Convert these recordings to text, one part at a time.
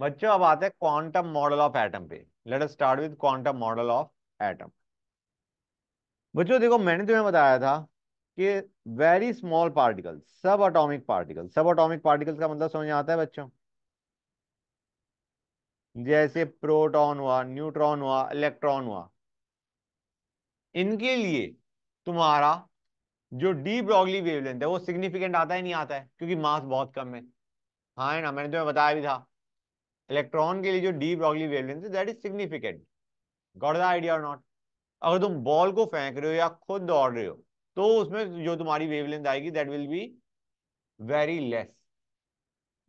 बच्चों अब आते हैं क्वांटम मॉडल ऑफ एटम पे let us start with quantum model of atom बच्चों देखो मैंने तुम्हें बताया था कि very small particle subatomic particle subatomic particles का मतलब समझ आता है बच्चों जैसे प्रोटॉन हुआ न्यूट्रॉन हुआ इलेक्ट्रॉन हुआ इनके लिए तुम्हारा जो डी ब्रॉगली वेवलेंथ है वो सिग्निफिकेंट आता ही नहीं आता है क्योंकि मास बहुत कम है हाँ है ना मैंने तुम्हें बताया भी था इलेक्ट्रॉन के लिए जो डी ब्रॉगली वेवलेंथ है that is significant got the idea और नॉट अगर तुम बॉल को फेंक रहे हो या खुद दौड़ रहे हो तो उसमें जो तुम्हारी वेवलेंथ आएगी that will be very less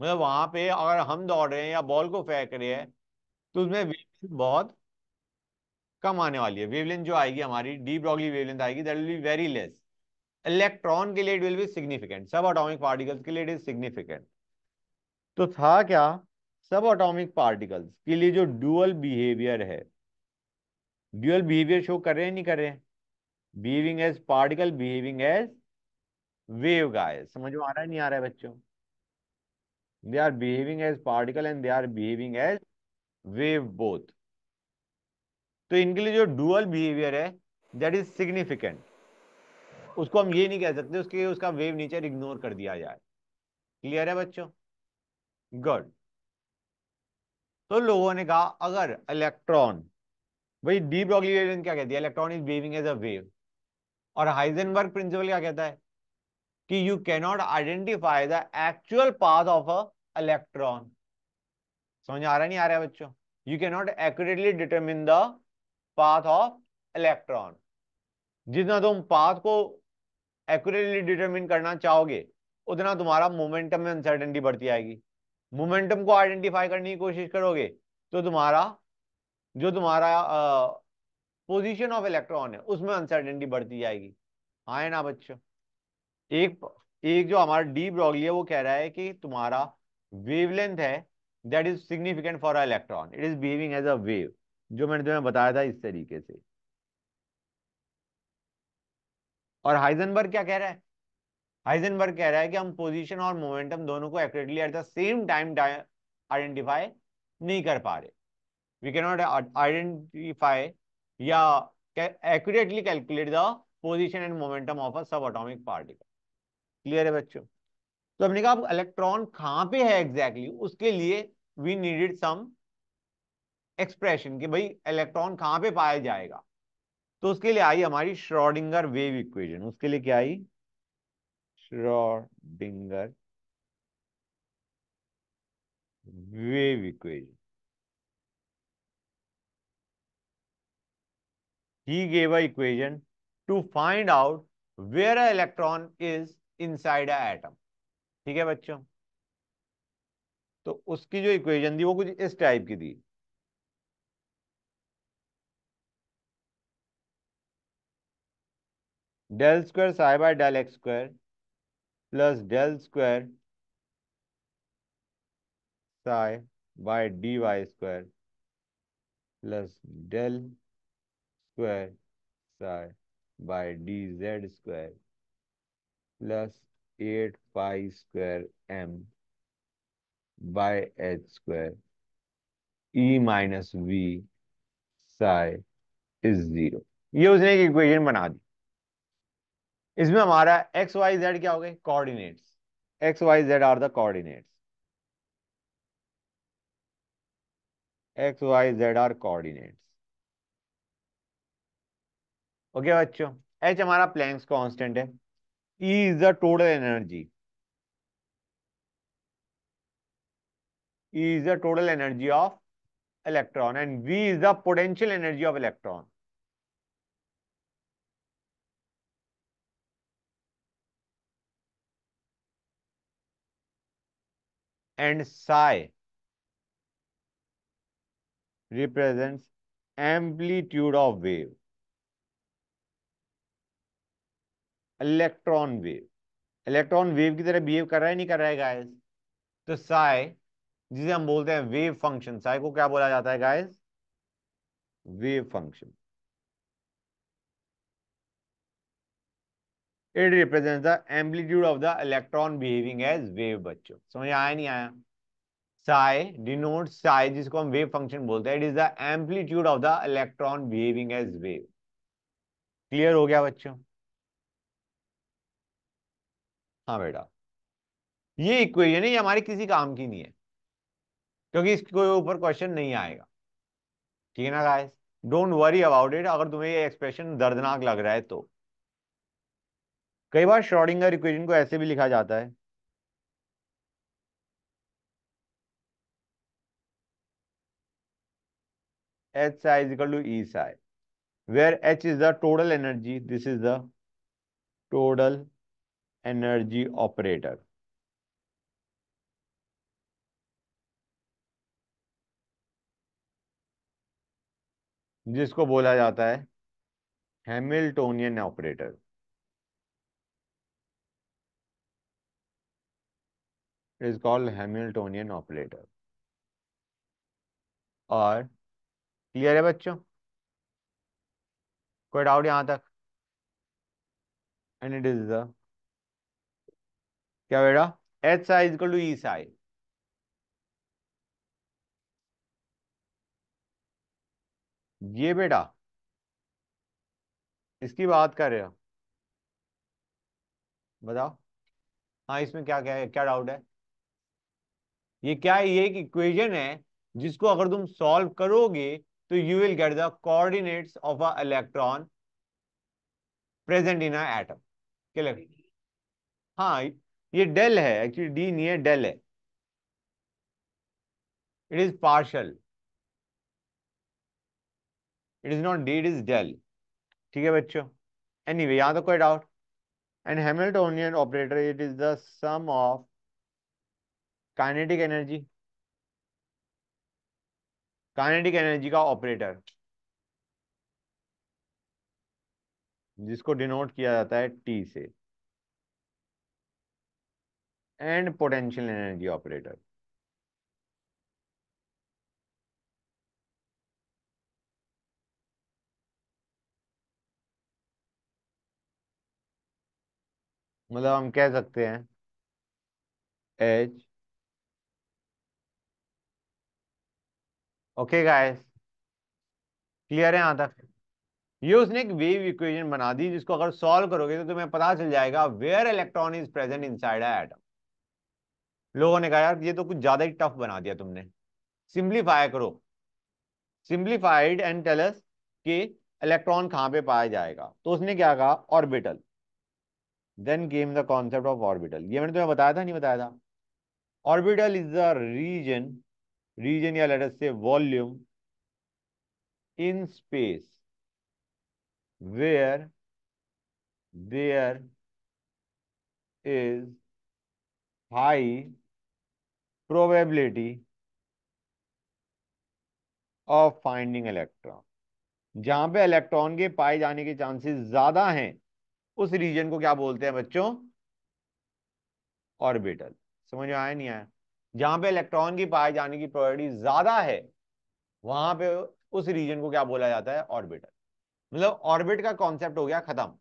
मतलब वहां पे अगर हम दौड़ रहे हैं या बॉल को फेंक रहे हैं तो उसमें वेवलेंथ बहुत कम आने वाली है वेवलेंथ जो आएगी हमारी डी ब्रॉगली वेवलेंथ आएगी that will be very less electron के लिए it will be significant subatomic particles के लिए इट इज सिग्निफिकेंट तो था क्या सब ऑटोमिक पार्टिकल्स के लिए जो ड्यूअल बिहेवियर है ड्यूअल बिहेवियर शो कर रहे हैं नहीं कर रहे हैं behaving as particle behaving as wave guys समझ में आ रहा है नहीं आ रहा है बच्चों they are behaving as particle and they are behaving as wave both तो इनके लिए जो डुअल बिहेवियर है दैट इज सिग्निफिकेंट उसको हम ये नहीं कह सकते उसके उसका वेव नेचर इग्नोर कर दिया जाए क्लियर है बच्चों गुड तो लोगों ने कहा अगर इलेक्ट्रॉन भाई डी ब्रॉगली क्या कहती है electron is behaving as a wave और हाइजेनबर्ग प्रिंसिपल क्या कहता है कि you cannot identify the actual path of a electron समझ आ रहा नहीं आ रहा है बच्चों you cannot accurately determine the path of electron जितना तुम पाथ को एक्यूरेटली डिटरमिन करना चाहोगे उतना तुम्हारा मोमेंटम में अनसर्टेनिटी बढ़ती आएगी मोमेंटम को आइडेंटिफाई करने की कोशिश करोगे तो तुम्हारा जो तुम्हारा पोजीशन ऑफ इलेक्ट्रॉन है उसमें अनसर्टेनिटी बढ़ती जाएगी हाँ है ना बच्चों एक एक जो हमारा डी ब्रॉगली है वो कह रहा है कि तुम्हारा वेवलेंथ है that is significant for a electron it is behaving as a wave जो मैंने तुम्हें बताया था इस तरीके से और हाइजनबर्ग क्या कह रहा है हाइजनबर्ग कह रहा है कि हम पोजीशन और मोमेंटम दोनों को accurately at the same time identify नहीं कर पा रहे वी कैन नॉट आइडेंटिफाई या accurately calculate the position and momentum of a subatomic particle clear है बच्चों तो हमने कहा इलेक्ट्रॉन कहाँ पे है एग्जैक्टली exactly? उसके लिए वी नीडेड सम एक्सप्रेशन कि भाई इलेक्ट्रॉन कहाँ पे पाया जाएगा तो उसके लिए आई हमारी श्रॉडिंगर वेव इक्वेशन उसके लिए क्या आई Schrodinger wave equation. He gave a equation to find out where a electron is inside a atom. ठीक है बच्चों तो उसकी जो इक्वेशन दी वो कुछ इस टाइप की the del square psi by del x square plus del square psi by d y square plus del square psi by d Z square plus eight pi square m by h square E minus V psi is zero ये उसने एक equation बना दी इसमें हमारा x y Z क्या हो गए coordinates x y z are the coordinates x y z are coordinates okay बच्चों एच हमारा प्लैंक्स कांस्टेंट है E is the total energy E is the total energy of electron and V is the potential energy of electron and psi represent amplitude of wave electron wave electron wave की तरह behave कर रहा है नहीं कर रहा है guys तो साय जिसे हम बोलते हैं वेव फंक्शन साय को क्या बोला जाता है guys wave function it represent the amplitude of the electron behaving as wave बच्चों समझ आया नहीं आया साय डिनोट साय जिसको हम वेव फंक्शन बोलते हैं it is the amplitude of the electron behaving as wave clear हो गया बच्चों हाँ बेटा ये इक्वेशन है ये हमारे किसी काम की नहीं है क्योंकि इसके ऊपर क्वेश्चन नहीं आएगा ठीक है ना guys don't worry about it अगर तुम्हें ये एक्सप्रेशन दर्दनाक लग रहा है तो कई बार श्रॉडिंगर इक्वेशन को ऐसे भी लिखा जाता है H psi equal to E psi where H is the total energy this is the total energy operator जिसको बोला जाता है Hamiltonian operator is called Hamiltonian operator. और क्लियर है बच्चों कोई डाउट यहां तक एंड इट इज द क्या बेटा H psi equal to E psi ये बेटा इसकी बात कर रहे हो बताओ हाँ इसमें क्या क्या क्या डाउट है ये क्या है ये एक इक्वेजन है जिसको अगर तुम सॉल्व करोगे तो you will get the coordinates of a electron present in a atom लगे हाँ ये डेल है एक्चुअली डी नहीं है डेल है it is partial it is not d it is del ठीक है बच्चों एनी वे यहां तो कोई doubt and Hamiltonian operator it is the sum of kinetic energy kinetic energy का ऑपरेटर जिसको डिनोट किया जाता है टी से एंड पोटेंशियल एनर्जी ऑपरेटर मतलब हम कह सकते हैं एच ओके गाइस क्लियर है यहां तक ये उसने एक वेव इक्वेशन बना दी जिसको अगर सॉल्व करोगे तो तुम्हें पता चल जाएगा where electron is present inside atom लोगों ने कहा यार ये तो कुछ ज्यादा ही टफ बना दिया तुमने सिंप्लीफाई करो सिंप्लीफाइड एंड टेलस कि इलेक्ट्रॉन कहां पे पाया जाएगा तो उसने क्या कहा orbital then came the concept of orbital ये मैंने तुम्हें बताया था नहीं बताया था orbital is the region region या let us say volume in space where there is high probability of finding electron जहां पे इलेक्ट्रॉन के पाए जाने के चांसेस ज्यादा हैं उस रीजन को क्या बोलते हैं बच्चों ऑर्बिटल समझ में आया नहीं आया जहां पे इलेक्ट्रॉन की पाए जाने की प्रोबेबिलिटी ज्यादा है वहां पे उस रीजन को क्या बोला जाता है ऑर्बिटर मतलब ऑर्बिट का कॉन्सेप्ट हो गया खत्म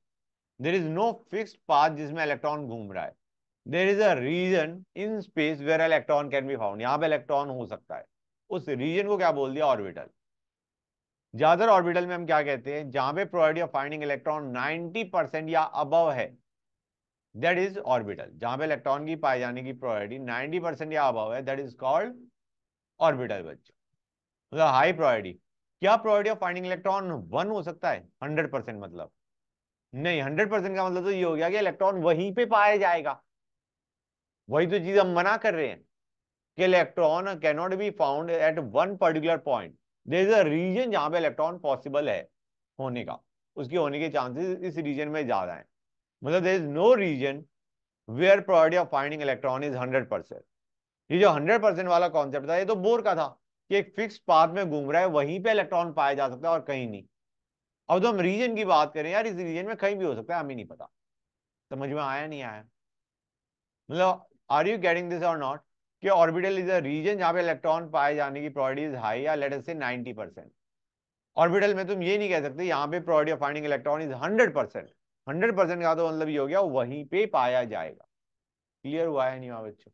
there is no fix path जिसमें इलेक्ट्रॉन घूम रहा है there is a region in space where electron can be found यहाँ पे इलेक्ट्रॉन हो सकता है उस रीजन को क्या बोल दिया ऑर्बिटल ज्यादातर ऑर्बिटल में हम क्या कहते हैं जहां पे probability of finding electron 90 percent या अबव है दैट इज ऑर्बिटल जहां पे इलेक्ट्रॉन की पाए जाने की प्रायोरिटी 90 परसेंट या अभाव है दैट इज कॉल्ड ऑर्बिटल बच्चों हाई तो प्रायोरिटी क्या priority of finding electron one हो सकता है हंड्रेड परसेंट मतलब नहीं हंड्रेड का मतलब तो ये हो गया कि इलेक्ट्रॉन वहीं पे पाया जाएगा वही तो चीज हम मना कर रहे हैं कि electron cannot be found at one particular point there is a region जहां पे इलेक्ट्रॉन पॉसिबल है होने का उसके होने के चांसेस इस रीजन में ज्यादा हैं मतलब there is no region where probability of finding electron is hundred percent ये जो हंड्रेड परसेंट वाला कॉन्सेप्ट था ये तो बोर का था कि एक फिक्स पाथ में घूम रहा है वहीं पे इलेक्ट्रॉन पाया जा सकता है और कहीं नहीं अब जो तो हम रीजन की बात करें यार इस रीजन में कहीं भी हो सकता है हमें नहीं पता समझ में आया नहीं आया मतलब आर यू गेटिंग दिस और नॉट कि ऑर्बिटल इज अ रीजन जहां पे इलेक्ट्रॉन पाए जाने की प्रोबेबिलिटी इज हाई या लेटर से नाइनटी परसेंट ऑर्बिटल में तुम ये नहीं कह सकते यहाँ पे probability of finding electron is hundred percent hundred percent का तो मतलब ये हो गया वहीं पे पाया जाएगा क्लियर हुआ है नहीं हुआ बच्चों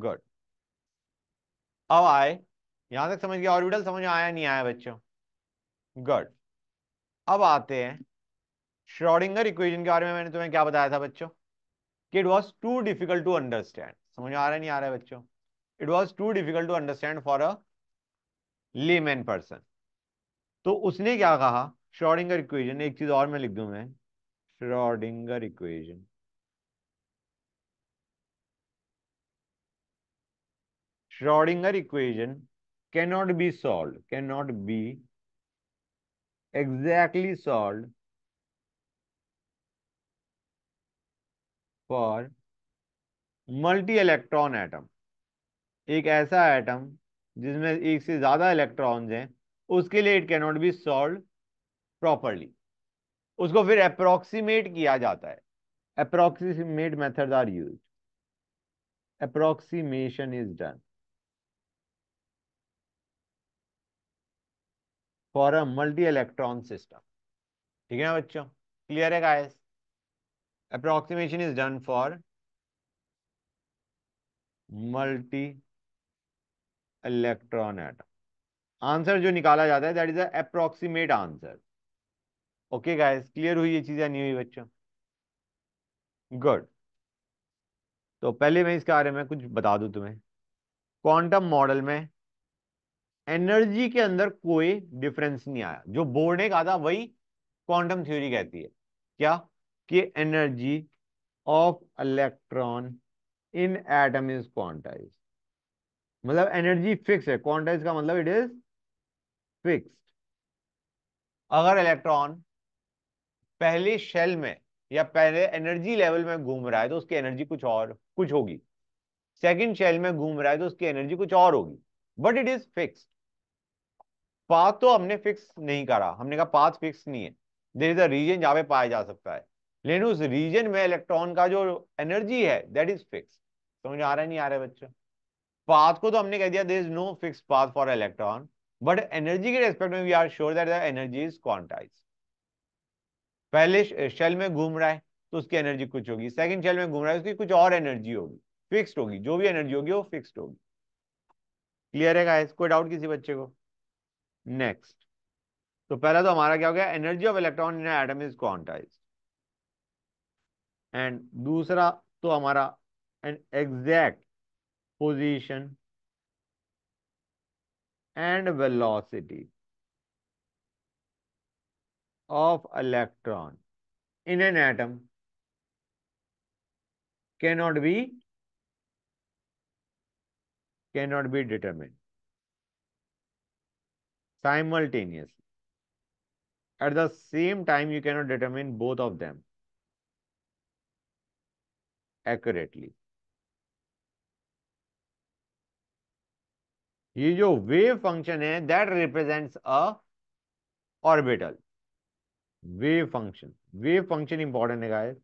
गुड अब आए यहां तक समझ गया ऑर्बिटल समझ आया नहीं आया बच्चों गुड अब आते हैं श्रॉडिंगर इक्वेशन के बारे में मैंने तुम्हें क्या बताया था बच्चों कि it was too difficult to understand समझ आ रहा नहीं आ रहा है बच्चों it was too difficult to understand for a layman person तो उसने क्या कहा श्रॉडिंगर इक्वेशन एक चीज और मैं लिख दू मैं Schrodinger equation. Schrodinger equation cannot be solved, cannot be exactly solved for multi electron atom एक ऐसा एटम जिसमें एक से ज़्यादा इलेक्ट्रॉन्स हैं उसके लिए it cannot be solve properly उसको फिर अप्रोक्सीमेट किया जाता है approximate method are use approximation is done for a multi electron system ठीक है ना बच्चों क्लियर है guys approximation is done for multi electron atom answer जो निकाला जाता है that is a approximate answer okay guys clear हुई ये चीज या नहीं हुई बच्चों गुड तो पहले मैं इसके बारे में कुछ बता दू तुम्हें क्वांटम मॉडल में एनर्जी के अंदर कोई डिफरेंस नहीं आया जो बोर्ड ने कहा था वही क्वांटम थ्योरी कहती है क्या कि energy of electron in atom is quantize मतलब एनर्जी फिक्स है क्वांटाइज का मतलब इट इज फिक्स अगर इलेक्ट्रॉन पहले शेल में या पहले एनर्जी लेवल में घूम रहा है तो उसकी एनर्जी कुछ और कुछ होगी सेकंड शेल में घूम रहा है तो उसकी एनर्जी कुछ और होगी but it is fix path तो हमने फिक्स नहीं करा हमने कहा पाथ फिक्स नहीं है देर इज अ रीजन जहां पे पाया जा सकता है लेकिन उस रीजन में इलेक्ट्रॉन का जो एनर्जी है दैट इज फिक्स समझ आ रहा है नहीं आ रहा है बच्चों पाथ को तो हमने कह दिया there is no fix path for electron but energy के रेस्पेक्ट में we are sure that the energy is quantize पहले शेल में घूम रहा है तो उसकी एनर्जी कुछ होगी सेकंड शेल में घूम रहा है उसकी कुछ और एनर्जी होगी फिक्स्ड होगी जो भी एनर्जी होगी वो फिक्स्ड होगी क्लियर है गाइस कोई डाउट किसी बच्चे को नेक्स्ट तो पहला तो हमारा क्या हो गया energy of electron in atom is quantize and दूसरा तो हमारा an exact position and velocity of electron in an atom cannot be cannot be determined simultaneously. At the same time, you cannot determine both of them accurately. ये जो wave function है that represents a orbital wave function wave function important है guys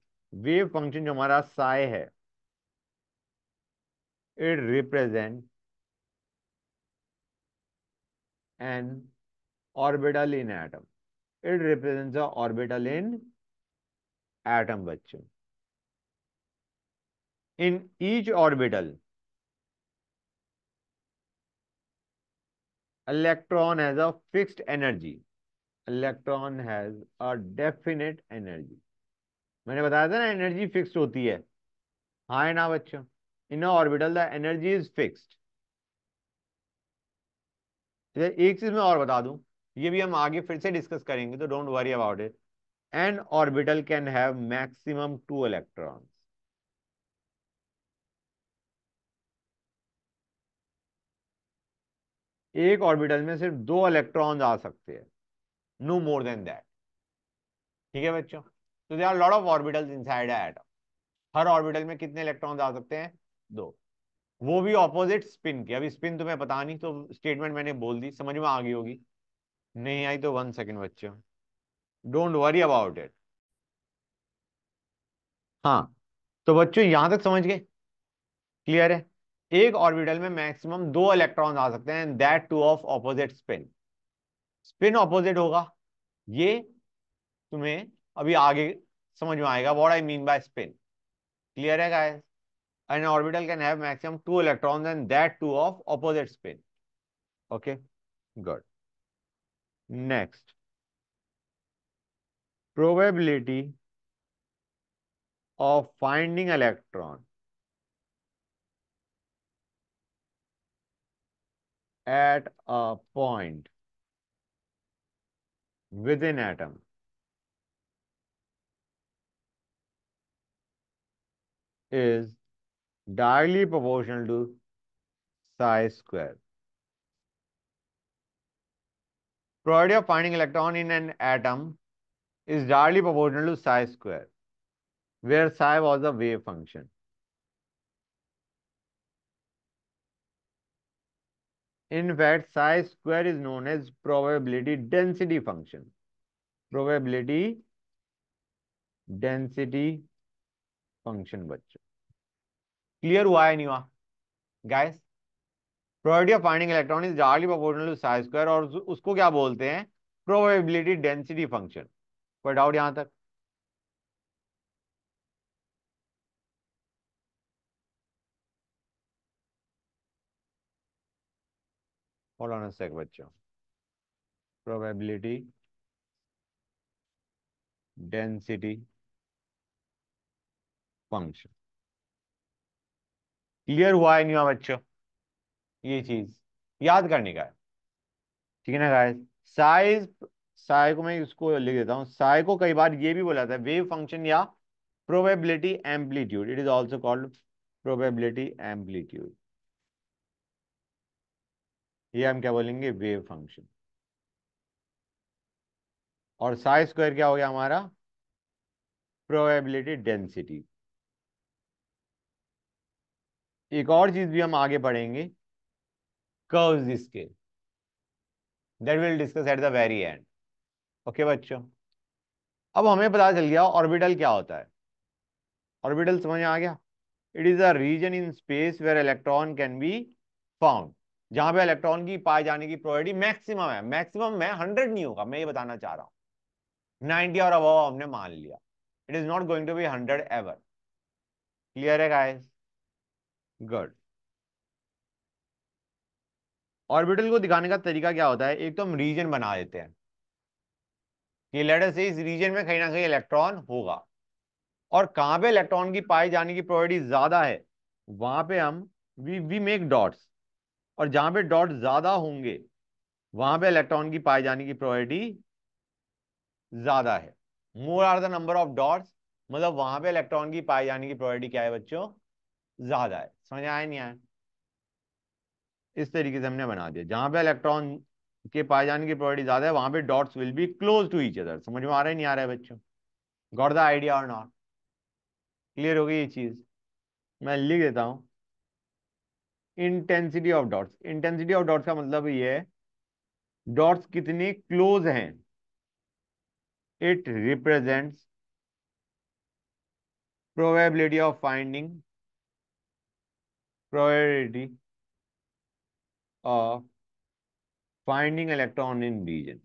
wave function जो हमारा psi है it represent an orbital in atom it represent orbital in atom बच्चों in each orbital electron as a fixed energy electron has a definite energy मैंने बताया था ना energy fixed होती है हाँ है ना बच्चों in orbital the energy is fixed एक चीज मैं और बता दूं ये भी हम आगे फिर से डिस्कस करेंगे तो don't worry about it an orbital can have maximum two electron एक ऑर्बिटल में सिर्फ दो इलेक्ट्रॉन आ सकते हैं no more than that ठीक है बच्चों तो there are lot of inside atom हर ऑर्बिटल में कितने इलेक्ट्रॉन आ सकते हैं दो वो भी ऑपोजिट स्पिन की अभी स्पिन तुम्हें पता नहीं तो स्टेटमेंट मैंने बोल दी समझ में आ गई होगी नहीं आई तो वन सेकेंड बच्चों डोंट वरी अबाउट इट हाँ तो बच्चों यहां तक समझ गए क्लियर है एक ऑर्बिटल में मैक्सिमम दो इलेक्ट्रॉन आ सकते हैं that two of opposite spin spin opposite होगा ये तुम्हें अभी आगे समझ में आएगा what I mean by spin clear है guys an orbital can have maximum two electrons and that two of opposite spin okay good next probability of finding electron at a point within atom. is directly proportional to psi square. Probability of finding electron in an atom is directly proportional to psi square, where psi was a wave function. In fact, psi square is known as probability density function. Probability density function बच्चों clear हुआ है नहीं हुआ guys probability of finding electron is directly proportional to psi square और उसको क्या बोलते हैं प्रोबेबिलिटी डेंसिटी फंक्शन कोई डाउट यहां तक होल्ड ऑन सेक बच्चों प्रोबेबिलिटी डेंसिटी फंक्शन क्लियर हुआ है नहीं बच्चों ये चीज याद करने का है ठीक है ना गाय साइज साय को मैं इसको लिख देता हूँ साय को कई बार ये भी बोला था वेव फंक्शन या probability amplitude it is also called probability amplitude ये हम क्या बोलेंगे वेव फंक्शन और साई स्क्वायर क्या हो गया हमारा प्रोबेबिलिटी डेंसिटी एक और चीज भी हम आगे पढ़ेंगे कर्व्स इसके that will discuss at the very end okay बच्चों अब हमें पता चल गया ऑर्बिटल क्या होता है ऑर्बिटल समझ में आ गया it is a region in space where electron can be found जहां पे इलेक्ट्रॉन की पाए जाने की प्रोबेबिलिटी मैक्सिमम है मैक्सिमम में हंड्रेड नहीं होगा मैं ये बताना चाह रहा हूँ नाइनटी और अब हमने मान लिया it is not going to be hundred ever clear है गाइस गुड ऑर्बिटल को दिखाने का तरीका क्या होता है एक तो हम रीजन बना देते हैं कि लेटर से इस रीजन में कहीं ना कहीं इलेक्ट्रॉन होगा और कहां पे इलेक्ट्रॉन की पाए जाने की प्रोबेबिलिटी ज्यादा है वहां पे हम वी वी मेक डॉट्स और जहां पे डॉट ज्यादा होंगे वहां पे इलेक्ट्रॉन की पाए जाने की प्रोबेबिलिटी ज्यादा है more are the number of dots मतलब वहां पे इलेक्ट्रॉन की पाए जाने की प्रोबेबिलिटी क्या है बच्चों ज्यादा है समझ आया नहीं आया इस तरीके से हमने बना दिया जहां पे इलेक्ट्रॉन के पाए जाने की प्रोबेबिलिटी ज्यादा है वहां पे dots will be close to each other समझ में आ रहा है नहीं आ रहा है बच्चों गॉट द आइडिया और नॉट क्लियर हो गई ये चीज मैं लिख देता हूं intensity of dots intensity of dots का मतलब ये है डॉट्स कितने क्लोज हैं it represent probability of finding probability of finding electron in region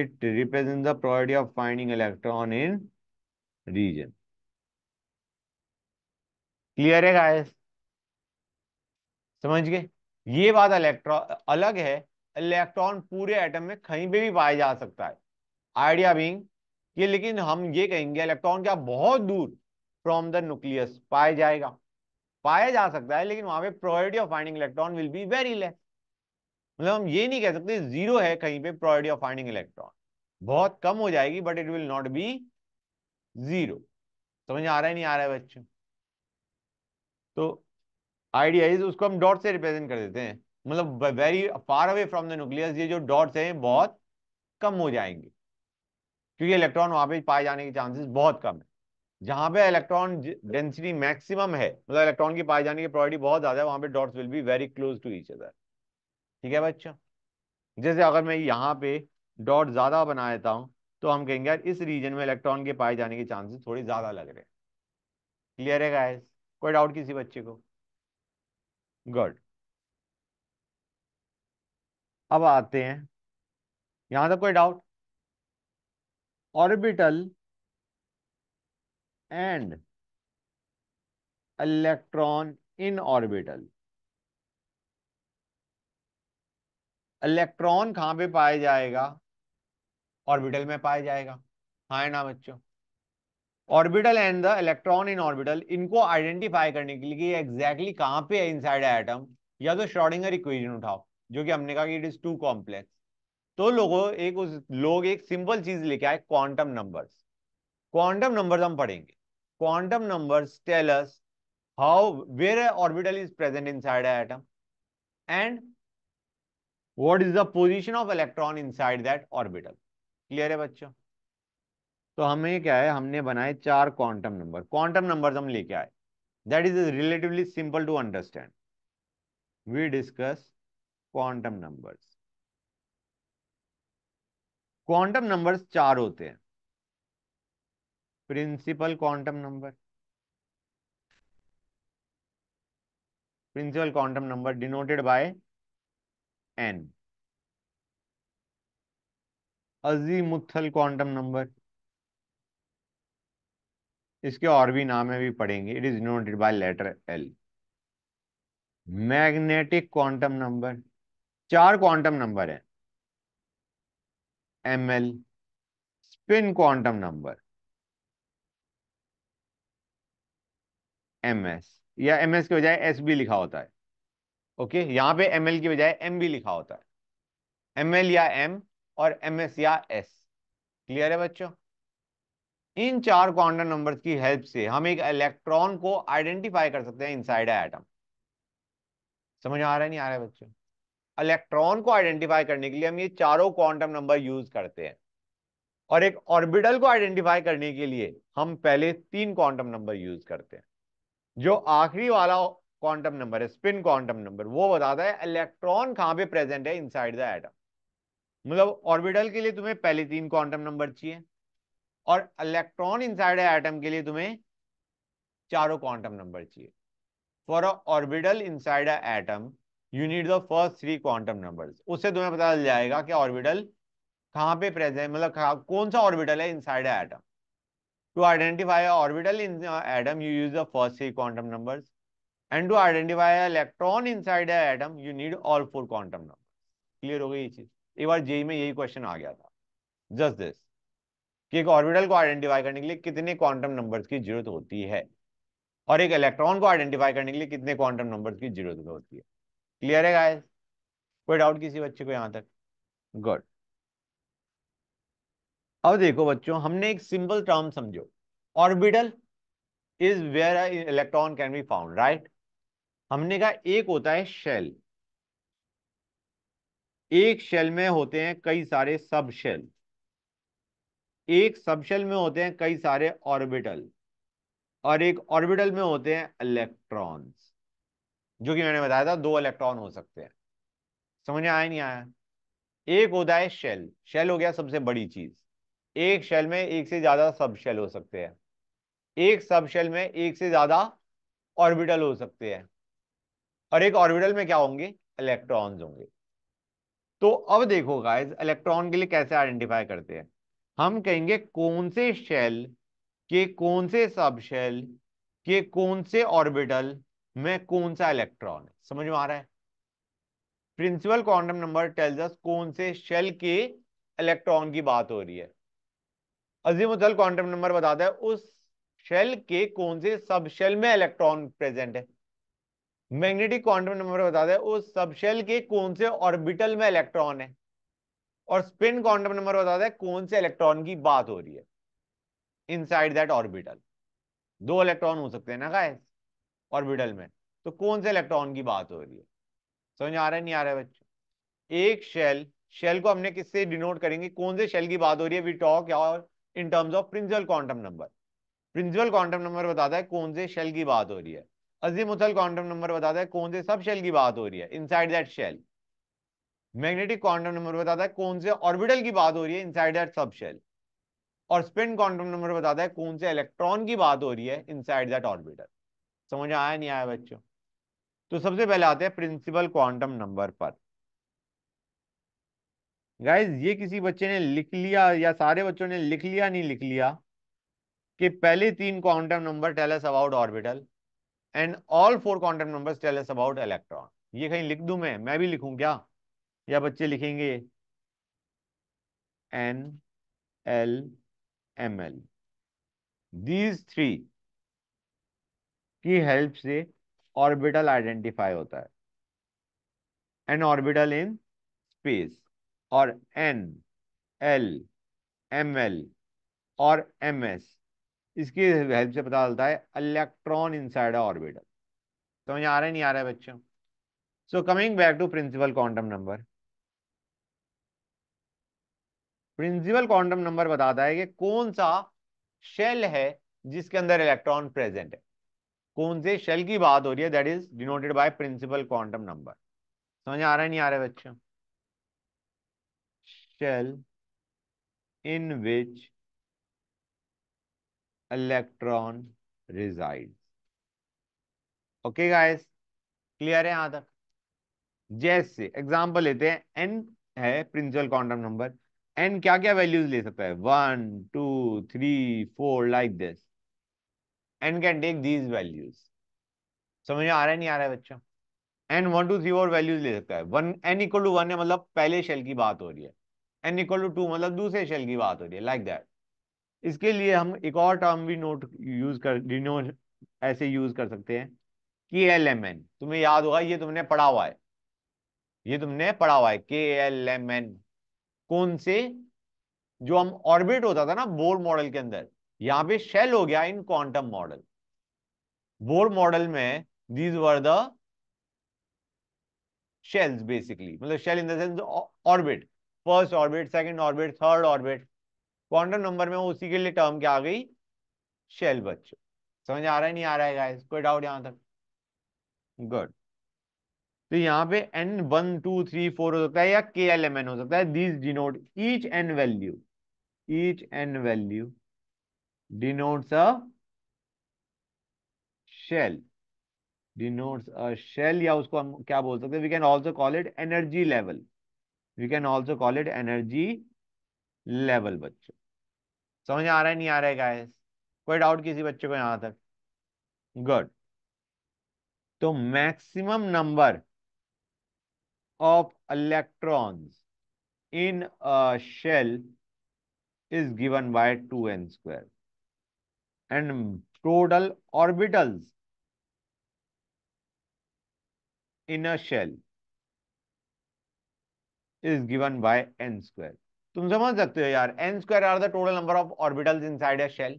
it represent the probability of finding electron in region clear है गाइस समझ गए ये बात इलेक्ट्रॉन अलग है इलेक्ट्रॉन पूरे एटम में कहीं पे भी पाया जा सकता है आइडिया बिंग ये लेकिन हम ये कहेंगे इलेक्ट्रॉन क्या बहुत दूर फ्रॉम द न्यूक्लियस पाया जाएगा पाया जा सकता है लेकिन वहां पे probability of finding electron will be very less मतलब हम ये नहीं कह सकते जीरो है कहीं पे प्रोरिटी ऑफ फाइंडिंग इलेक्ट्रॉन बहुत कम हो जाएगी but it will not be zero समझ आ रहा है नहीं आ रहा है बच्चों तो आइडियाज उसको हम डॉट से रिप्रेजेंट कर देते हैं मतलब very far away from the nucleus ये जो डॉट्स हैं हम्म। बहुत कम हो जाएंगे क्योंकि इलेक्ट्रॉन वहां पे पाए जाने के चांसेस बहुत कम है जहां पे इलेक्ट्रॉन डेंसिटी मैक्सिमम है मतलब इलेक्ट्रॉन की पाए जाने की प्रॉपर्टी बहुत ज्यादा है वहां पे dots will be very close to each other ठीक है बच्चा जैसे अगर मैं यहाँ पे डॉट ज्यादा बना देता हूँ तो हम कहेंगे यार इस रीजन में इलेक्ट्रॉन के पाए जाने के चांसेस थोड़े ज्यादा लग रहे हैं क्लियर है गाइस कोई डाउट किसी बच्चे को गुड अब आते हैं यहां तक कोई doubt orbital and electron in orbital electron कहां पे पाया जाएगा ऑर्बिटल में पाया जाएगा हाँ ना बच्चों orbital and the electron in orbital इनको आइडेंटिफाई करने के लिए एग्जैक्टली कहां पे है इनसाइड एटम या तो श्रॉडिंगर इक्वेशन उठाओ जो कि हमने कहा कि इट इज टू कॉम्प्लेक्स तो लोगों एक उस लोग एक सिंपल चीज लेके आए क्वांटम नंबर्स क्वांटम नंबर्स हम पढ़ेंगे quantum numbers tell us how where orbital is present inside atom and what is the position of electron inside that orbital clear है बच्चों तो हमें क्या है हमने बनाए चार क्वांटम नंबर क्वांटम नंबर हम लेके आए that is relatively simple to understand we discuss quantum numbers quantum numbers चार होते हैं principal quantum number principal quantum number denoted by n azimuthal quantum number इसके और भी नाम है भी पढ़ेंगे it is noted by letter l magnetic quantum number चार क्वांटम नंबर है m l spin quantum number m S या एम एस के बजाय एस बी लिखा होता है ओके यहां पे एम एल के बजाय एम बी लिखा होता है एम एल या एम और एम एस या एस क्लियर है बच्चों इन चार क्वांटम नंबर्स की हेल्प से हम एक इलेक्ट्रॉन को आइडेंटिफाई कर सकते हैं इनसाइड एटम समझ आ रहा है नहीं आ रहा है बच्चों इलेक्ट्रॉन को आइडेंटिफाई करने के लिए हम ये चारों क्वांटम नंबर यूज करते हैं और एक ऑर्बिटल को आइडेंटिफाई करने के लिए हम पहले तीन क्वांटम नंबर यूज करते हैं जो आखिरी वाला क्वांटम नंबर है स्पिन क्वांटम नंबर वो बताता है इलेक्ट्रॉन कहां पे प्रेजेंट है इनसाइड द एटम मतलब ऑर्बिटल के लिए तुम्हें पहले तीन क्वांटम नंबर चाहिए और इलेक्ट्रॉन इनसाइड साइड एटम के लिए तुम्हें चारों क्वांटम नंबर चाहिए for a orbital inside side atom you need the first three quantum numbers उससे तुम्हें पता चल जाएगा कि ऑर्बिटल कहाँ पे प्रेजेंट मतलब कौन सा ऑर्बिटल है inside side atom to identify orbital in atom you use the first three quantum number and to identify electron inside atom you need all four quantum number clear हो गई ये चीज एक बार JEE में यही question आ गया था just this कि एक ऑर्बिटल को आइडेंटिफाई करने के लिए कितने क्वांटम नंबर्स की जरूरत होती है और एक इलेक्ट्रॉन को आइडेंटिफाई करने के लिए कितने क्वांटम नंबर्स की जरूरत होती है क्लियर है गाइस कोई डाउट किसी बच्चे को यहां तक गुड अब देखो बच्चों हमने एक सिंपल टर्म समझो orbital is where electron can be found right हमने कहा एक होता है शेल एक शेल में होते हैं कई सारे सब शेल एक सबशेल में होते हैं कई सारे ऑर्बिटल और एक ऑर्बिटल में होते हैं इलेक्ट्रॉन्स जो कि मैंने बताया था दो इलेक्ट्रॉन हो सकते हैं समझ में आया नहीं आया एक होता है शेल शेल हो गया सबसे बड़ी चीज एक शेल में एक से ज्यादा सब शेल हो सकते हैं एक सब शेल में एक से ज्यादा ऑर्बिटल हो सकते हैं और एक ऑर्बिटल में क्या होंगे इलेक्ट्रॉन्स होंगे तो अब देखो गाइस इलेक्ट्रॉन के लिए कैसे आइडेंटिफाई करते हैं हम कहेंगे कौन से शेल के कौन से सब शेल के कौन से ऑर्बिटल में कौन सा इलेक्ट्रॉन है समझ में आ रहा है principal quantum number tells us कौन से शेल के इलेक्ट्रॉन की बात हो रही है अजीमुल क्वांटम नंबर बताता है उस शेल के कौन से सब शेल में इलेक्ट्रॉन प्रेजेंट है मैग्नेटिक क्वांटम नंबर बताता है उस सब शेल के कौन से ऑर्बिटल में इलेक्ट्रॉन है और स्पिन क्वांटम नंबर बताता है कौन से इलेक्ट्रॉन की बात हो रही है इनसाइड दैट ऑर्बिटल दो इलेक्ट्रॉन हो सकते हैं ना गाइस ऑर्बिटल में तो कौन से इलेक्ट्रॉन की बात हो रही है समझ आ रहा है नहीं आ रहा है बच्चों एक शेल शेल को हमने किससे डिनोट करेंगे कौन से शेल की बात हो रही है वी टॉक और in terms of principal quantum number principal quantum number बताता है कौन से शेल की बात हो रही है अजीमुथल क्वांटम नंबर बताता है कौन से सब शेल की बात हो रही है inside that shell magnetic quantum number बताता है कौन से ऑर्बिटल की बात हो रही है इनसाइड दैट सब शेल और स्पिन क्वांटम नंबर बताता है कौन से इलेक्ट्रॉन की बात हो रही है इनसाइड दैट ऑर्बिटल समझ आया नहीं आया बच्चों तो सबसे पहले आते हैं प्रिंसिपल क्वांटम नंबर पर गाइज ये किसी बच्चे ने लिख लिया या सारे बच्चों ने लिख लिया नहीं लिख लिया कि पहले तीन quantum number tell us about orbital and all four quantum numbers tell us about electron ये कहीं लिख दूं मैं मैं भी लिखूं क्या या बच्चे लिखेंगे n l m l these three की हेल्प से ऑर्बिटल आइडेंटिफाई होता है एन ऑर्बिटल इन स्पेस और एन एल एम एल और एम एस इसकी हेल्प से पता चलता है इलेक्ट्रॉन इनसाइड साइड ऑर्बिटल समझ आ रहा है नहीं आ रहा है बच्चों so coming back to principal quantum number principal quantum number बताता है कि कौन सा शेल है जिसके अंदर इलेक्ट्रॉन प्रेजेंट है कौन से शेल की बात हो रही है that is denoted by principal quantum number समझ आ रहा है नहीं आ रहा है बच्चों shell in which electron reside okay guys clear है यहां तक जैसे एग्जांपल लेते हैं एन है प्रिंसिपल क्वांटम नंबर एंड क्या क्या वैल्यूज ले सकता है one two three four like this and can take these values समझ में आ रहा है नहीं आ रहा है बच्चा एन वन टू थ्री और वैल्यूज ले सकता है one n equal to one है मतलब पहले शेल की बात हो रही है एन इक्वल टू टू मतलब दूसरे शेल की बात हो रही है लाइक like दैट इसके लिए हम एक और टर्म भी नोट यूज कर डिनोट ऐसे यूज कर सकते हैं के एल एम एन तुम्हें याद होगा ये तुमने पढ़ा हुआ है ये तुमने पढ़ा हुआ है के एल एम एन कौन से जो हम ऑर्बिट होता था ना बोर मॉडल के अंदर यहां पे शेल हो गया in quantum model Bohr model में these were the shells basically मतलब shell in the sense orbit first orbit second orbit third orbit quantum number में उसी के लिए टर्म क्या आ गई शेल बच्चों समझ आ रहा है नहीं आ रहा है गाइस कोई डाउट यहां तक गुड तो यहाँ पे n one two three four हो सकता है या के एल एम एन हो सकता है this denote each n value each n value denotes a shell denotes a shell या उसको हम क्या बोल सकते हैं we can also call it energy level we can also call it energy level बच्चों समझ आ रहा है नहीं आ रहा है गाइस कोई डाउट किसी बच्चे को यहां तक गुड तो maximum number of electrons in a shell is given by 2n square and total orbitals in a shell is given by n square तुम समझ सकते हो यार n square are the total number of orbitals inside a shell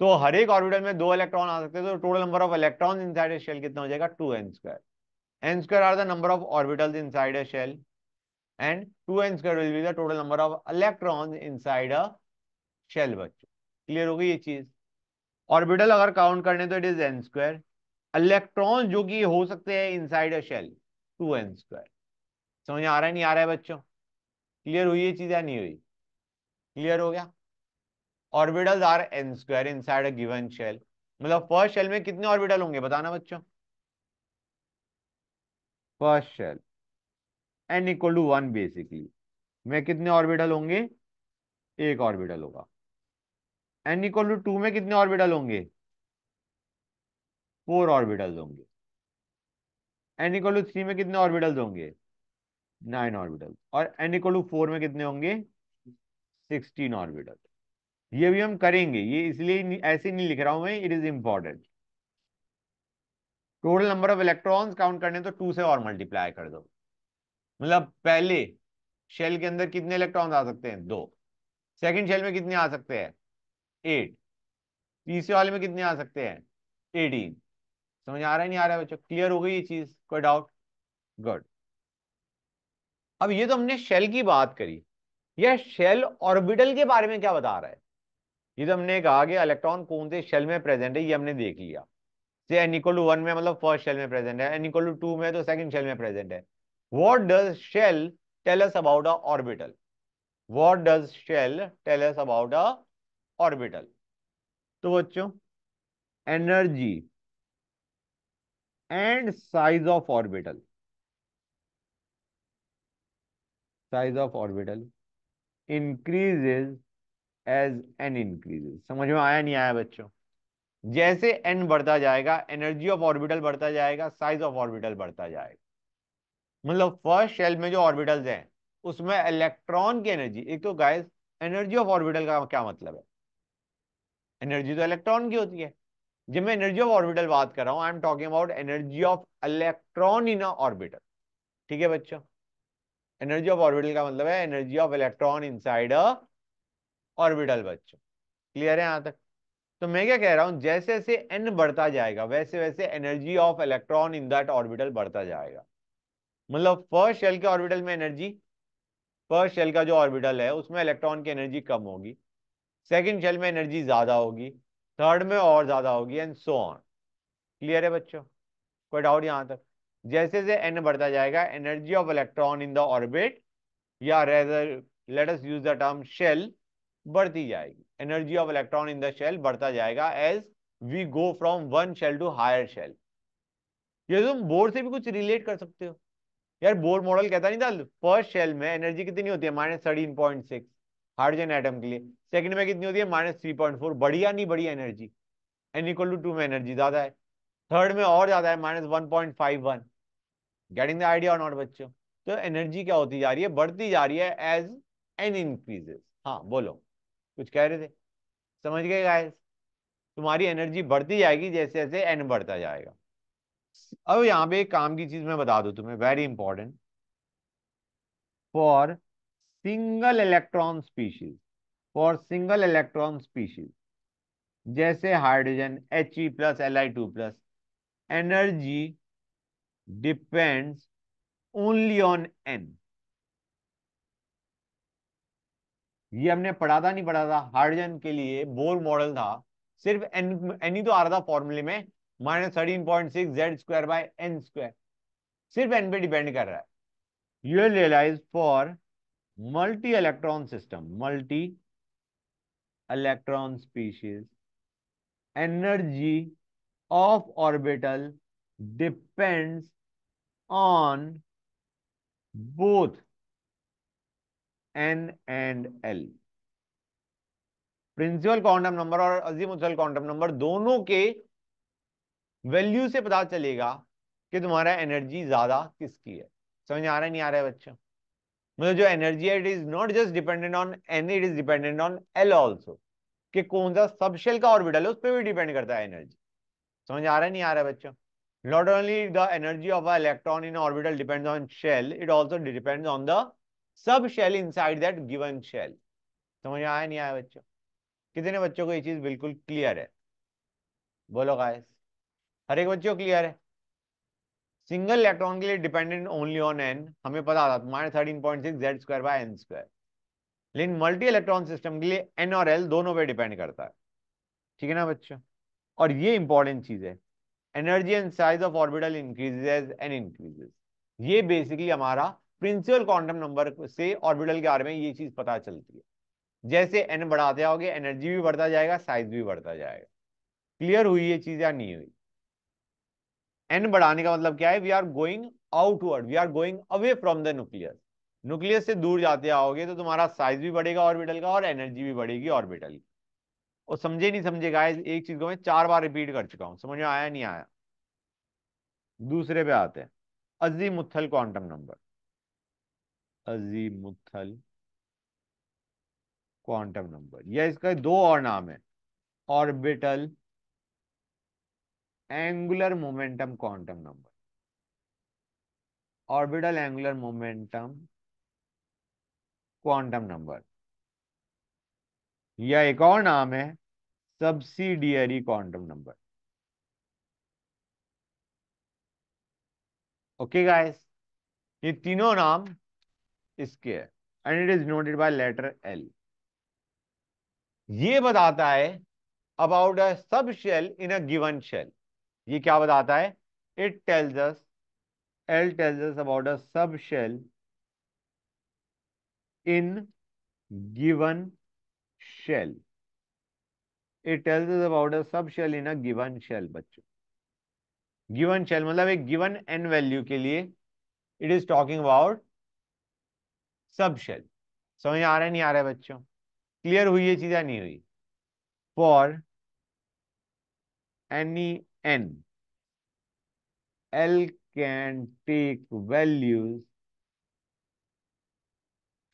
तो हर एक ऑर्बिटल में दो इलेक्ट्रॉन आ सकते हैं तो total number of electrons inside a shell कितना हो जाएगा two n square n square are the number of orbitals inside a shell and 2n square will be the total number of electrons inside a shell बच्चों clear हो गई ये चीज orbital अगर count करने तो it is n square electron जो कि हो सकते हैं inside a shell two n square समझ आ रहा है नहीं आ रहा है बच्चों क्लियर हुई ये चीज या नहीं हुई क्लियर हो गया orbital are n square inside a given shell मतलब फर्स्ट शेल में कितने ऑर्बिटल होंगे बताना बच्चों first shell n equal to one basically में कितने ऑर्बिटल होंगे एक ऑर्बिटल होगा एन इक्वल टू टू में कितने ऑर्बिटल होंगे फोर ऑर्बिटल होंगे एन इक्वल टू थ्री में कितने ऑर्बिटल होंगे नाइन ऑर्बिटल और एन इक्वल टू फोर में कितने होंगे सिक्सटीन ऑर्बिटल ये भी हम करेंगे ये इसलिए ऐसे नहीं लिख रहा हूं मैं it is important total number of electrons count करने तो टू से और मल्टीप्लाई कर दो मतलब पहले शेल के अंदर कितने इलेक्ट्रॉन्स आ सकते हैं दो सेकंड शेल में कितने आ सकते हैं एट तीसरे वाले में कितने आ सकते हैं एटीन समझ आ रहा है नहीं आ रहा है बच्चों क्लियर हो गई ये चीज कोई डाउट गुड अब ये तो हमने शेल की बात करी यह शेल ऑर्बिटल के बारे में क्या बता रहा है ये तो हमने कहा कि इलेक्ट्रॉन कौन से शेल में प्रेजेंट है ये हमने देख लिया से एन इक्वल टू वन में मतलब फर्स्ट शेल में प्रेजेंट है एन इक्वल टू टू में तो सेकंड शेल में प्रेजेंट है what does shell tell us about a orbital what does shell tell us about a orbital तो बच्चों energy and size of orbital size of orbital increases as n increases समझ में आया नहीं आया बच्चों जैसे एन बढ़ता जाएगा एनर्जी ऑफ ऑर्बिटल बढ़ता जाएगा साइज ऑफ ऑर्बिटल बढ़ता जाएगा मतलब फर्स्ट शेल में जो ऑर्बिटल्स हैं उसमें इलेक्ट्रॉन की एनर्जी एक तो गाइस एनर्जी ऑफ ऑर्बिटल का क्या मतलब है एनर्जी तो इलेक्ट्रॉन की होती है जब मैं एनर्जी ऑफ ऑर्बिटल बात कर रहा हूं I am talking about energy of electron in orbital ठीक है बच्चों एनर्जी ऑफ ऑर्बिटल का मतलब है energy of electron inside orbital बच्चों क्लियर है यहां तक तो मैं क्या कह रहा हूं जैसे जैसे एन बढ़ता जाएगा वैसे वैसे energy of electron in that orbital बढ़ता जाएगा मतलब फर्स्ट शेल के ऑर्बिटल में एनर्जी फर्स्ट शेल का जो ऑर्बिटल है उसमें इलेक्ट्रॉन की एनर्जी कम होगी सेकंड शेल में एनर्जी ज्यादा होगी थर्ड में और ज्यादा होगी एंड सो ऑन क्लियर है बच्चों कोई डाउट यहाँ तक जैसे जैसे एन बढ़ता जाएगा energy of electron in the orbit या rather let us use the term shell बढ़ती जाएगी energy of electron in the shell बढ़ता जाएगा as we go from one shell to higher shell ये तुम बोर से भी कुछ रिलेट कर सकते हो यार बोर मॉडल कहता नहीं था फर्स्ट शेल में एनर्जी कितनी होती है minus thirteen point six hydrogen atom के लिए सेकंड में कितनी होती है माइनस थ्री पॉइंट फोर बढ़िया नहीं बढ़िया energy n equal to two में एनर्जी ज्यादा है थर्ड में और ज्यादा है minus one point five one getting the idea not बच्चों तो एनर्जी क्या होती जा रही है बढ़ती जा रही है एज एन इंक्रीजेस हाँ बोलो कुछ कह रहे थे समझ गए गाइस तुम्हारी एनर्जी बढ़ती जाएगी जैसे जैसे एन बढ़ता जाएगा अब यहां पे एक काम की चीज मैं बता दू तुम्हें very important for single electron species for single electron species जैसे hydrogen H E plus L I two plus energy depends only on n ये हमने पढ़ा था नहीं पढ़ा था हाइड्रोजन के लिए बोर मॉडल था सिर्फ एन एन ही तो आ रहा था फॉर्मूले में minus thirteen point six Z square by n square सिर्फ एन पे डिपेंड कर रहा है you realize for multi electron system multi electron species energy of orbital depends on both n and l principal quantum number और azimuthal quantum number दोनों के value से पता चलेगा कि तुम्हारा एनर्जी ज्यादा किसकी है समझ आ रहा है नहीं आ रहा है बच्चों मतलब जो एनर्जी है it is not just dependent on n it is dependent on l also कि कौन सा सबशेल का ऑर्बिटल है उस पर भी डिपेंड करता है एनर्जी समझ आ रहा है नहीं आ रहा है बच्चों not only the energy of a electron in orbital depends on shell it also depends on the subshell inside that given shell समझ आया नहीं आया बच्चों कितने बच्चों को ये चीज बिल्कुल क्लियर है बोलो गाइस हर एक बच्चों क्लियर है सिंगल इलेक्ट्रॉन के लिए डिपेंडेंट ओनली ऑन एन हमें पता था minus thirteen point six Z square by n square लेकिन मल्टी इलेक्ट्रॉन सिस्टम के लिए एन और एल दोनों पे डिपेंड करता है ठीक है ना बच्चों और ये इंपॉर्टेंट चीज है energy and size of orbital increases and increases ये बेसिकली हमारा प्रिंसिपल क्वांटम नंबर से ऑर्बिटल के बारे में ये चीज पता चलती है जैसे एन बढ़ाते जाओगे एनर्जी भी बढ़ता जाएगा साइज भी बढ़ता जाएगा क्लियर हुई ये चीज या नहीं हुई एन बढ़ाने का मतलब क्या है we are going outward we are going away from the nucleus nucleus से दूर जाते आओगे तो तुम्हारा साइज भी बढ़ेगा ऑर्बिटल का और एनर्जी भी बढ़ेगी ऑर्बिटल की और समझे नहीं समझे गाइस एक चीज को मैं चार बार रिपीट कर चुका हूं समझ में आया नहीं आया दूसरे पे आते हैं azimuthal quantum number azimuthal quantum number या इसका दो और नाम है orbital angular momentum quantum number orbital angular momentum quantum number या एक और नाम है subsidiary quantum number okay guys ये तीनों नाम स्केयर and it is noted by letter l ये बताता है about a subshell in a given shell ये क्या बताता है it tells us l tells us about a subshell in given shell it tells us about a subshell in a given shell बच्चों given shell मतलब एक given n value के लिए it is talking about subshell समझ आ रहा है नहीं आ रहा है बच्चों क्लियर हुई ये चीज नहीं हुई for any n l can take values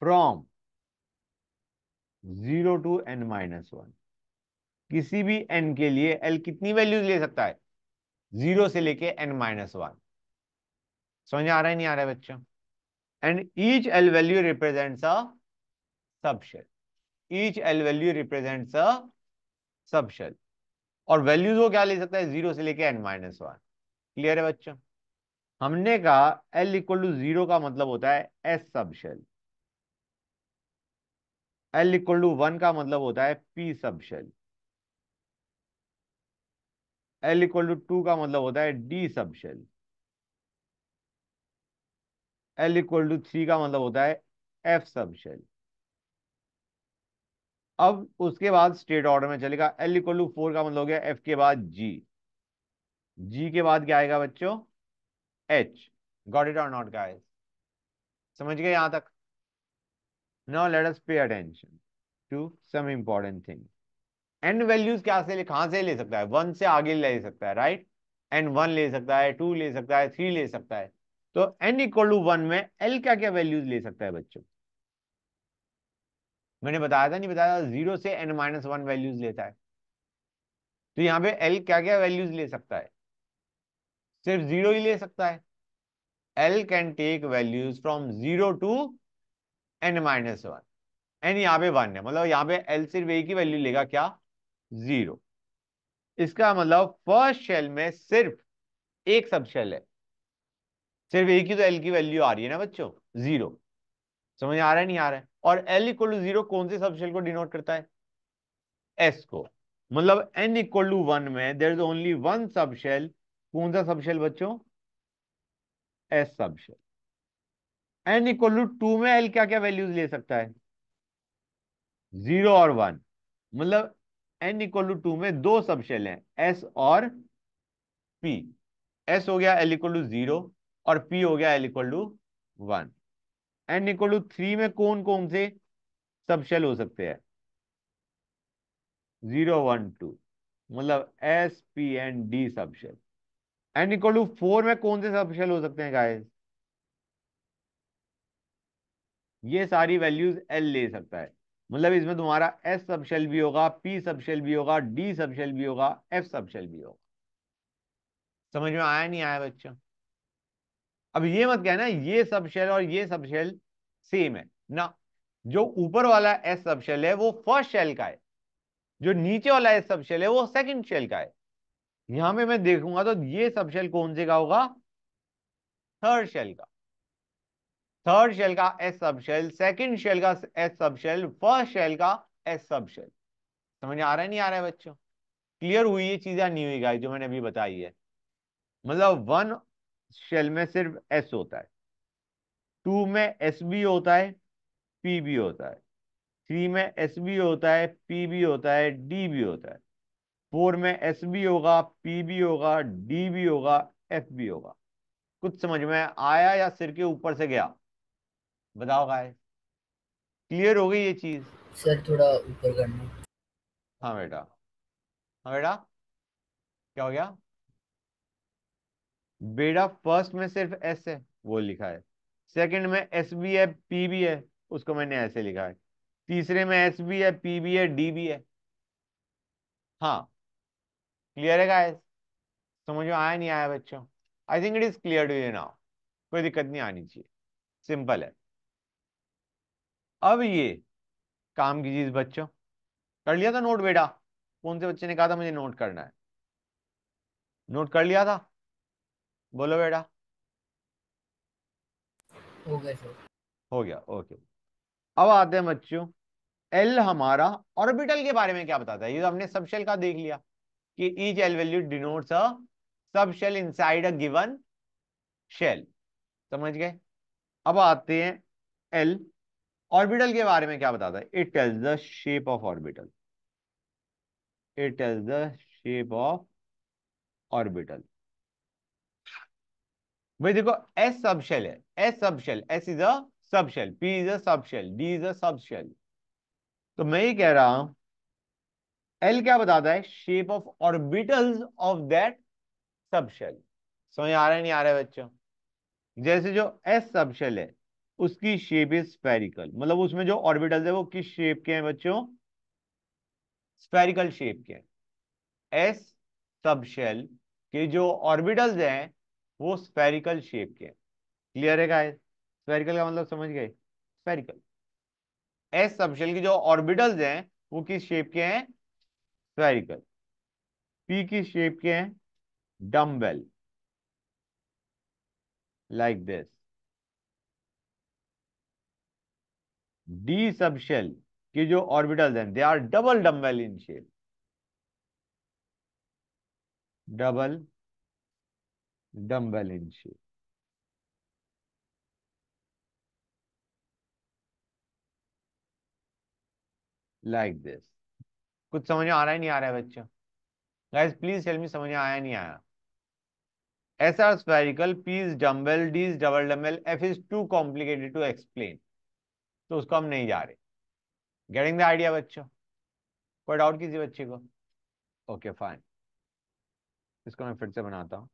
from zero to n minus one किसी भी एन के लिए एल कितनी वैल्यूज ले सकता है जीरो से लेके एन माइनस वन समझ आ रहा है नहीं आ रहा है बच्चों and each l value represents a subshell each l value represents a subshell और वैल्यूज को क्या ले सकता है जीरो से लेके एन माइनस वन क्लियर है बच्चों हमने कहा एल इक्वल टू जीरो का मतलब होता है s subshell l equal to one का मतलब होता है p subshell l equal to two का मतलब होता है d subshell l equal to three का मतलब होता है एफ सब शेल अब उसके बाद स्टेट ऑर्डर में चलेगा एल इक्वल टू फोर का मतलब हो गया एफ के बाद जी जी के बाद क्या आएगा बच्चों एच गॉट इट और नॉट गाय समझ गए यहां तक now let us pay attention to some important thing and values क्या से कहां से ले सकता है वन से आगे ले सकता है राइट एंड वन ले सकता है टू ले सकता है थ्री ले सकता है तो n इक्वल टू वन में l क्या क्या वैल्यूज ले सकता है बच्चों मैंने बताया था नहीं बताया जीरो से n माइनस वन वैल्यूज लेता है तो यहां पे l क्या क्या वैल्यूज ले सकता है सिर्फ जीरो ही ले सकता है l can take values from zero to n minus one n यहां पे वन है मतलब यहां पे एल सिर्फ एक ही वैल्यू लेगा क्या जीरो इसका मतलब फर्स्ट शेल में सिर्फ एक सब शेल है सिर्फ एक ही तो एल की वैल्यू आ रही है ना बच्चों जीरो समझ आ रहा है नहीं आ रहा है और एल इक्वल टू जीरो कौन से सबशेल को डिनोट करता है एस को मतलब एन इक्वल टू वन में there is only one subshell कौन सा सबशेल बच्चों s subshell n equal to two में एल क्या क्या वैल्यूज ले सकता है जीरो और वन मतलब एन इक्वल टू टू में दो सबशेल हैं एस और पी एस हो गया एल इक्वल टू जीरो और पी हो गया l equal to one n equal to three में कौन कौन से सब शेल हो सकते हैं जीरो वन टू मतलब s p and d subshell n equal to four में कौन से सब शेल हो सकते हैं गाइस ये सारी वैल्यूज एल ले सकता है मतलब इसमें तुम्हारा एस सब शेल भी होगा पी सब शेल भी होगा डी सब शेल भी होगा एफ सब शेल भी होगा समझ में आया नहीं आया बच्चा अब ये मत कहना ये सब शेल और ये सब शेल सेम है ना जो ऊपर वाला एस सब शेल है वो फर्स्ट शेल का है जो नीचे वाला एस सब शेल है वो सेकंड शेल का है यहां पे मैं देखूंगा तो ये सब शेल कौन से का होगा थर्ड शेल का थर्ड शेल का s subshell second shell का s subshell first shell का एस सब शेल समझ आ रहा है नहीं आ रहा है बच्चों क्लियर हुई ये चीजें नहीं हुई गाय जो मैंने अभी बताई है मतलब वन शेल में सिर्फ एस होता है टू में एस बी होता है पी बी होता है थ्री में एस बी होता है पी बी होता है डी भी होता है फोर में एस बी होगा पी बी होगा डी भी होगा एफ बी होगा कुछ समझ में आया या सिर के ऊपर से गया बताओ गाय क्लियर हो गई ये चीज सर थोड़ा ऊपर करना हाँ बेटा हाँ बेटा क्या हो गया बेटा फर्स्ट में सिर्फ एस है वो लिखा है सेकंड में एस बी है पी भी है उसको मैंने ऐसे लिखा है तीसरे में एस बी है पी बी है डी भी है हाँ क्लियर है गाइस समझ में आया नहीं आया बच्चों I think it is clear to you now कोई दिक्कत नहीं आनी चाहिए सिंपल है अब ये काम कीजिए बच्चों कर लिया था नोट बेटा कौन से बच्चे ने कहा था मुझे नोट करना है नोट कर लिया था बोलो बेटा हो गया सर हो गया ओके अब आते हैं बच्चों एल हमारा ऑर्बिटल के बारे में क्या बताता है ये तो हमने सबशेल का देख लिया कि each l value denotes a subshell inside a given shell समझ गए अब आते हैं एल ऑर्बिटल के बारे में क्या बताता है it tells the shape of orbital it tells the shape of orbital भाई देखो एस सबशेल है s subshell s is a subshell p is a subshell d is a subshell तो मैं ये कह रहा हूं एल क्या बताता है shape of orbitals of that subshell समझ आ रहा है नहीं आ रहा है बच्चों जैसे जो एस सबशेल है उसकी शेप इज स्पेरिकल मतलब उसमें जो ऑर्बिटल्स है वो किस शेप के हैं बच्चों स्पेरिकल शेप के एस सबशेल के जो ऑर्बिटल्स हैं वो स्पेरिकल शेप के क्लियर है गाइस स्पेरिकल का मतलब समझ गए स्पेरिकल एस सबशेल की जो ऑर्बिटल्स हैं वो किस शेप के हैं स्पेरिकल पी की शेप के हैं dumbbell like this d subshell के जो ऑर्बिटल्स हैं they are double dumbbell in shape double dumbbell in shape. Like this कुछ समझ में आ रहा है नहीं आ रहा है बच्चों गाइस प्लीज टेल मी समझ में आया नहीं आया s are spherical p's dumbbell d's double dumbbell f is too complicated to explain तो उसको हम नहीं जा रहे गेटिंग द आइडिया बच्चों कोई डाउट किसी बच्चे को ओके okay, फाइन इसको मैं फिर से बनाता हूँ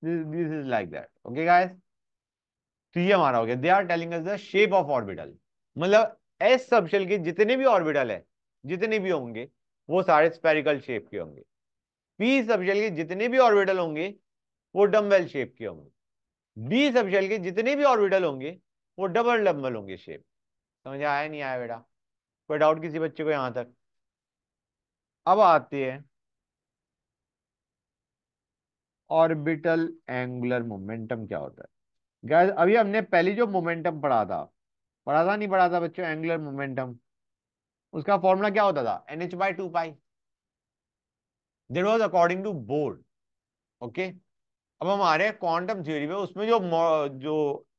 this is like that okay guys तो ये हमारा हो गया they are telling the shape of orbital मतलब एस सबशेल के जितने भी ऑर्बिटल है जितने भी होंगे वो सारे स्पेरिकल शेप के होंगे पी सबशेल के जितने भी ऑर्बिटल होंगे वो डम्बल शेप के होंगे डी सबशेल के जितने भी ऑर्बिटल होंगे वो डबल डम्बल होंगे शेप समझ आया नहीं आया बेटा कोई डाउट किसी बच्चे को यहाँ तक अब आते हैं ऑर्बिटल एंगुलर मोमेंटम क्या होता है गैस अभी हमने पहली जो मोमेंटम पढ़ा था पढ़ा था नहीं पढ़ा था बच्चों एंगुलर मोमेंटम उसका फॉर्मूला क्या होता था n h by two pi that was according to Bohr okay अब हमारे क्वांटम थ्योरी में उसमें जो जो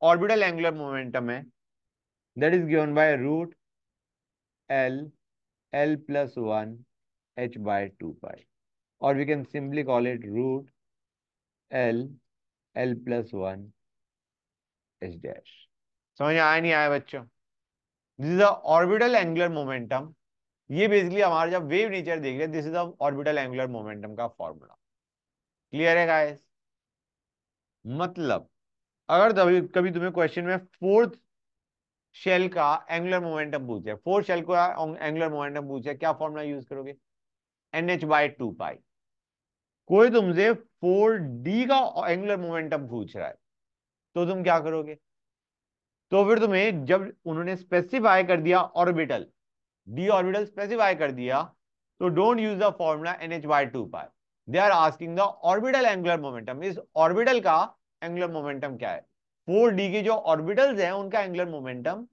ऑर्बिटल एंगुलर मोमेंटम है that is given by root l l plus one h by two pi और we can simply call it root l l plus one h dash समझ आया नहीं आया बच्चों this is orbital angular momentum ये basically हमारा जब wave nature देख रहे हैं this is orbital angular momentum का फॉर्मूला क्लियर है गाइस मतलब अगर कभी तुम्हें क्वेश्चन में फोर्थ शेल का एंगुलर मोमेंटम पूछे फोर्थ शेल का एंगुलर मोमेंटम पूछे क्या फॉर्मूला यूज करोगे n h by two pi कोई तुमसे फोर डी का एंगुलर मोमेंटम पूछ रहा है तो तुम क्या करोगे तो फिर तुम्हें जब उन्होंने स्पेसिफाई कर दिया ऑर्बिटल डी ऑर्बिटल स्पेसिफाई कर दिया तो don't use the formula n h by two pi they are asking the orbital angular momentum इस ऑर्बिटल का एंगुलर मोमेंटम क्या है फोर डी के जो ऑर्बिटल हैं उनका एंगुलर मोमेंटम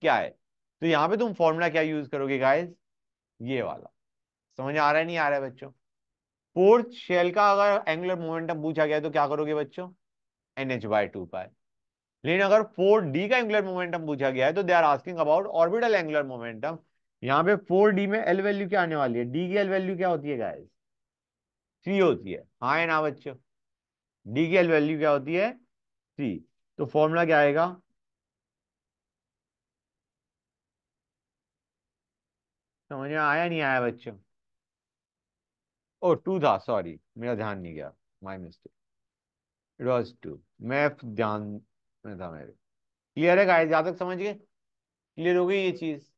क्या है तो यहां पे तुम फॉर्मूला क्या यूज करोगे गाइस ये वाला समझ आ रहा है नहीं आ रहा है बच्चों फोर्थ शेल का अगर एंगुलर मोमेंटम पूछा गया तो क्या करोगे बच्चों n h by two pi लेकिन अगर फोर डी का एंगुलर मोमेंटम पूछा गया है तो they are asking about orbital angular momentum यहाँ पे फोर डी में एल वैल्यू क्या आने वाली है डी की एल वैल्यू क्या होती है गाइस थ्री होती है हाँ है ना बच्चों डी की एल वैल्यू क्या होती है थ्री तो फॉर्मूला क्या आएगा समझ में आया नहीं आया बच्चों ओ टू था सॉरी मेरा ध्यान नहीं गया my mistake it was to map ध्यान में था मेरे क्लियर है गाइस यहाँ तक समझ गए क्लियर हो गई ये चीज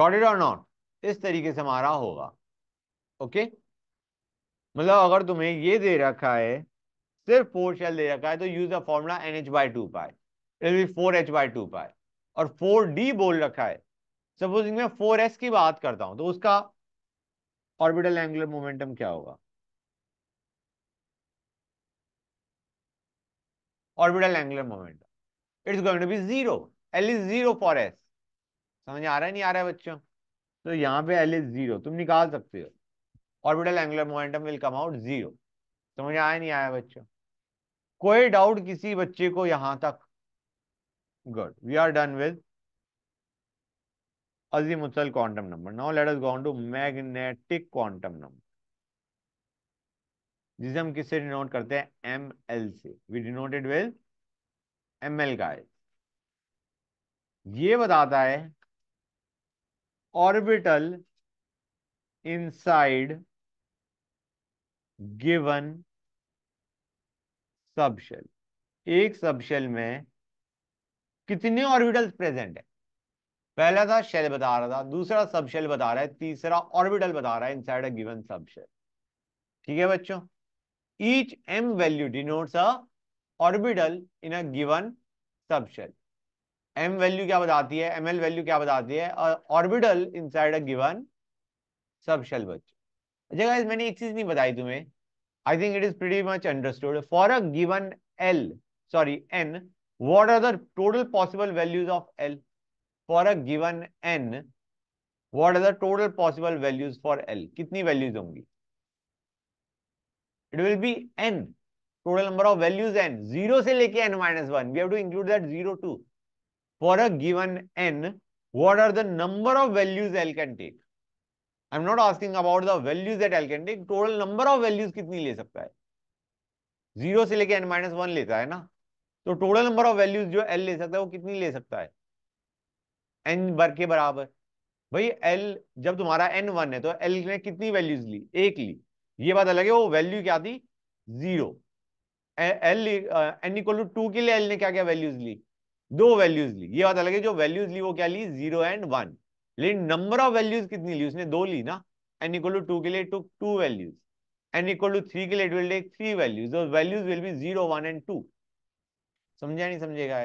गॉट इट और नॉट इस तरीके से हमारा होगा ओके okay? मतलब अगर तुम्हें ये दे रखा है सिर्फ फोर शेल दे रखा है तो use the formula n h by two pi it be four h by two pi और फोर डी बोल रखा है सपोजिंग मैं फोर एस की बात करता हूं तो उसका ऑर्बिटल एंगुलर मोमेंटम क्या होगा orbital angular momentum it's going to be zero l is zero for s समझ आ रहा है नहीं आ रहा है बच्चों तो यहां पे एल इज जीरो तुम निकाल सकते हो orbital angular momentum will come out zero समझ आया नहीं आया बच्चों कोई डाउट किसी बच्चे को यहां तक good we are done with azimuthal quantum number. Now let us go on to magnetic quantum number. जिसे हम किससे डिनोट करते हैं एम एल से we denoted with m l का ये बताता है ऑर्बिटल इनसाइड गिवन सबशेल एक सबशेल में कितने ऑर्बिटल्स प्रेजेंट है पहला था शेल बता रहा था दूसरा सब शेल बता रहा है तीसरा ऑर्बिटल बता रहा है inside a given subshell ठीक है बच्चों each m value denotes a orbital in a given subshell m value क्या बताती है एम एल वैल्यू क्या बताती है orbital inside a given subshell बच्चों अच्छा मैंने एक चीज नहीं बताई तुम्हें I think it is pretty much understood for a given l sorry n what are the total possible values of L for a given n what are the total possible values for l कितनी values होंगी it will be n total number of values n zero से लेके n minus one we है given n what are the number of values l can take I am not asking about the values that l can take total number of values कितनी ले सकता है zero से लेके n minus one लेता है ना तो टोटल नंबर ऑफ वैल्यूज जो एल ले सकता है वो कितनी ले सकता है एन वर्ग के बराबर भाई एल जब तुम्हारा एन वन है तो एल ने कितनी वैल्यूज ली एक ली ये बात अलग है वो वैल्यू क्या थी zero l n equal to two के लिए एल ने क्या क्या वैल्यूज ली दो वैल्यूज ली ये बात अलग है जो वैल्यूज ली वो क्या ली जीरो एंड वन लेकिन नंबर ऑफ वैल्यूज कितनी ली उसने दो ली ना एन इक्वल टू टू के लिए two two values n equal to three के लिए it will take three values values will be zero one and two समझा नहीं समझेगा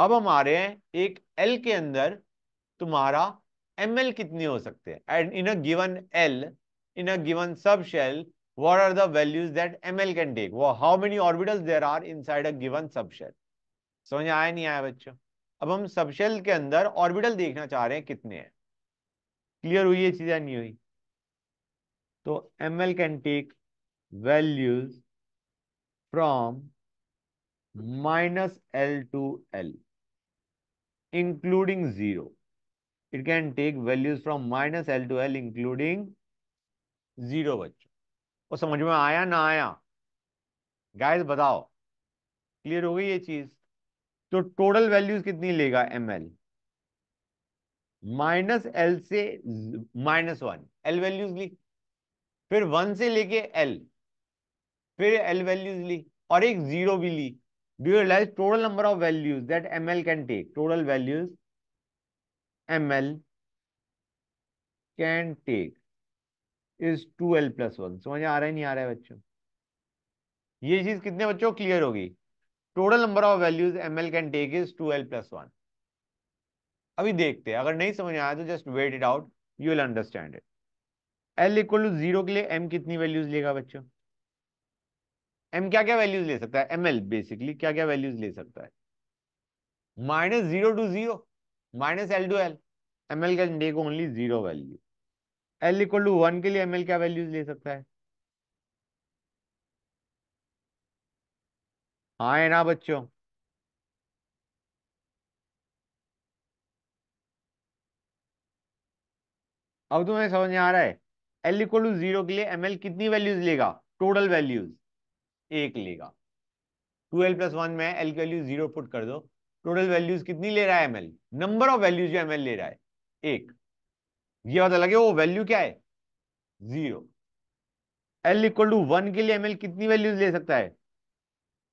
अब हम आ रहे हैं एक एल के अंदर तुम्हारा एम एल कितने हो सकते हैं and in a given l in a given subshell what are m l can take वो how many orbital there are inside a given subshell समझ आया नहीं आया बच्चों अब हम सब शेल के अंदर ऑर्बिटल देखना चाह रहे हैं कितने हैं क्लियर हुई ये चीजें नहीं हुई तो m l can take values from minus l to l including zero It can take values from minus L to L including 0 बच्चों वो समझ में आया ना आया गाइस बताओ क्लियर हो गई ये चीज तो टोटल वैल्यूज कितनी लेगा एम एल माइनस एल से माइनस वन एल वैल्यूज ली फिर वन से लेके एल फिर एल वैल्यूज ली और एक जीरो भी ली do you realize total number of values that ml can take total values ml can take is 2l plus 1 समझ आ रहा है नहीं आ रहा है बच्चों ये चीज कितने बच्चों क्लियर होगी total number of values m l can take is two l plus one अभी देखते हैं अगर नहीं समझ आया तो just wait it out you will understand it l equal to zero के लिए एम कितनी वैल्यूज लेगा बच्चों एम क्या क्या वैल्यूज ले सकता है एम एल बेसिकली क्या क्या वैल्यूज ले सकता है minus zero to zero minus l to l m l can take only zero value l equal to one के लिए एम एल क्या वैल्यूज ले सकता है हाँ है ना बच्चों अब तुम्हें समझ में आ रहा है एल इक्वल टू जीरो के लिए एम एल कितनी वैल्यूज लेगा टोटल वैल्यूज एक लेगा टू एल प्लस वन में एल की वैल्यू जीरो पुट कर दो टोटल वैल्यूज कितनी ले रहा है एम नंबर ऑफ वैल्यूज जो एम ले रहा है एक ये बात अलग है वो वैल्यू क्या है zero l equal to one के लिए एम कितनी वैल्यूज ले सकता है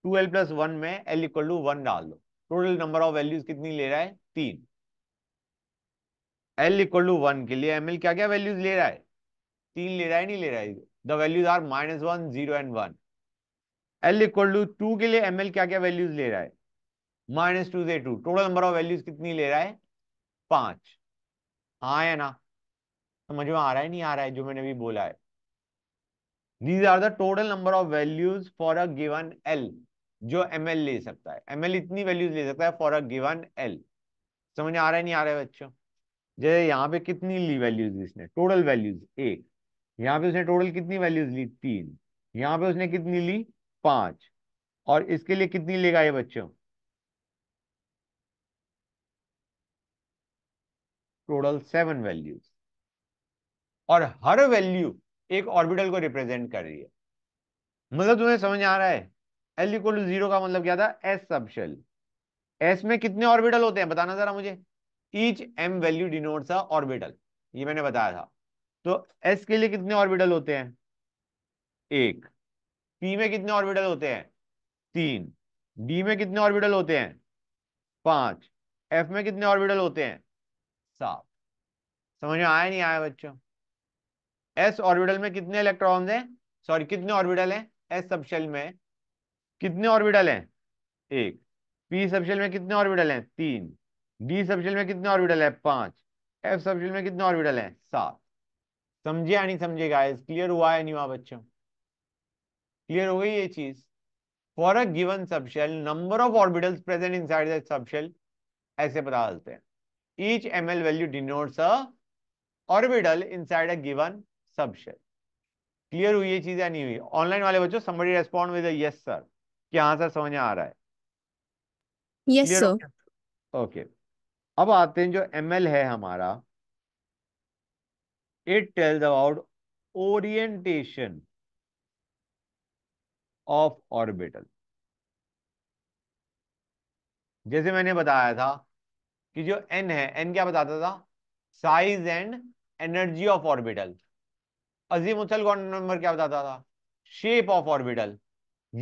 टू एल प्लस वन में एल इक्वल टू वन डाल दो टोटल नंबर ऑफ वैल्यूज कितनी ले रहा है तीन एल इक्वल टू वन के लिए एम क्या क्या वैल्यूज ले रहा है तीन ले रहा है नहीं ले रहा है the values are minus one zero and one l equal to two के लिए एम एल क्या क्या वैल्यूज ले रहा है माइनस टू से two total number of values कितनी ले रहा है पांच हाँ या ना समझ में आ रहा है नहीं आ रहा है जो मैंने अभी बोला है these are the total number of values for a given l जो एम एल ले सकता है एम एल इतनी वैल्यूज ले सकता है फॉर अ गिवन एल समझ आ रहा है नहीं आ रहा है बच्चों जैसे यहाँ पे कितनी ली वैल्यूज इसने टोटल वैल्यूज एक यहाँ पे उसने टोटल कितनी वैल्यूज ली तीन यहाँ पे उसने कितनी ली पांच और इसके लिए कितनी लेगा ये बच्चों टोटल सेवन वैल्यूज और हर वैल्यू एक ऑर्बिटल को रिप्रेजेंट कर रही है मतलब तुम्हें समझ आ रहा है एल इक्वल टू जीरो का मतलब क्या था एस सबशेल एस में कितने ऑर्बिटल होते हैं बताना जरा मुझे each m value denotes a orbital ये मैंने बताया था तो एस के लिए कितने ऑर्बिटल होते हैं एक पी में कितने ऑर्बिटल होते हैं तीन डी में कितने ऑर्बिटल होते हैं पांच एफ में कितने ऑर्बिटल होते हैं सात समझ में आया नहीं आया बच्चों एस ऑर्बिटल में कितने इलेक्ट्रॉन्स हैं सॉरी कितने ऑर्बिटल हैं एस सबशेल में कितने ऑर्बिटल हैं एक पी सबशेल में कितने ऑर्बिटल हैं तीन डी सबशेल में कितने ऑर्बिटल हैं पांच एफ सबशेल में कितने ऑर्बिटल हैं सात समझे या नहीं समझे गाइस क्लियर हुआ है नहीं हुआ बच्चों क्लियर हो गई ये चीज for a given subshell number of orbitals present inside subshell ऐसे बता देते हैं each l value denotes a orbital side a given subshell clear हुई ये चीज या नहीं हुई ऑनलाइन वाले बच्चों somebody respond with yes sir क्या हाँ सर समझ आ रहा है यस सर ओके अब आते हैं जो एल है हमारा it tells about orientation of orbital जैसे मैंने बताया था कि जो एन है एन क्या बताता था size and energy of orbital azimuthal number क्या बताता था शेप ऑफ ऑर्बिटल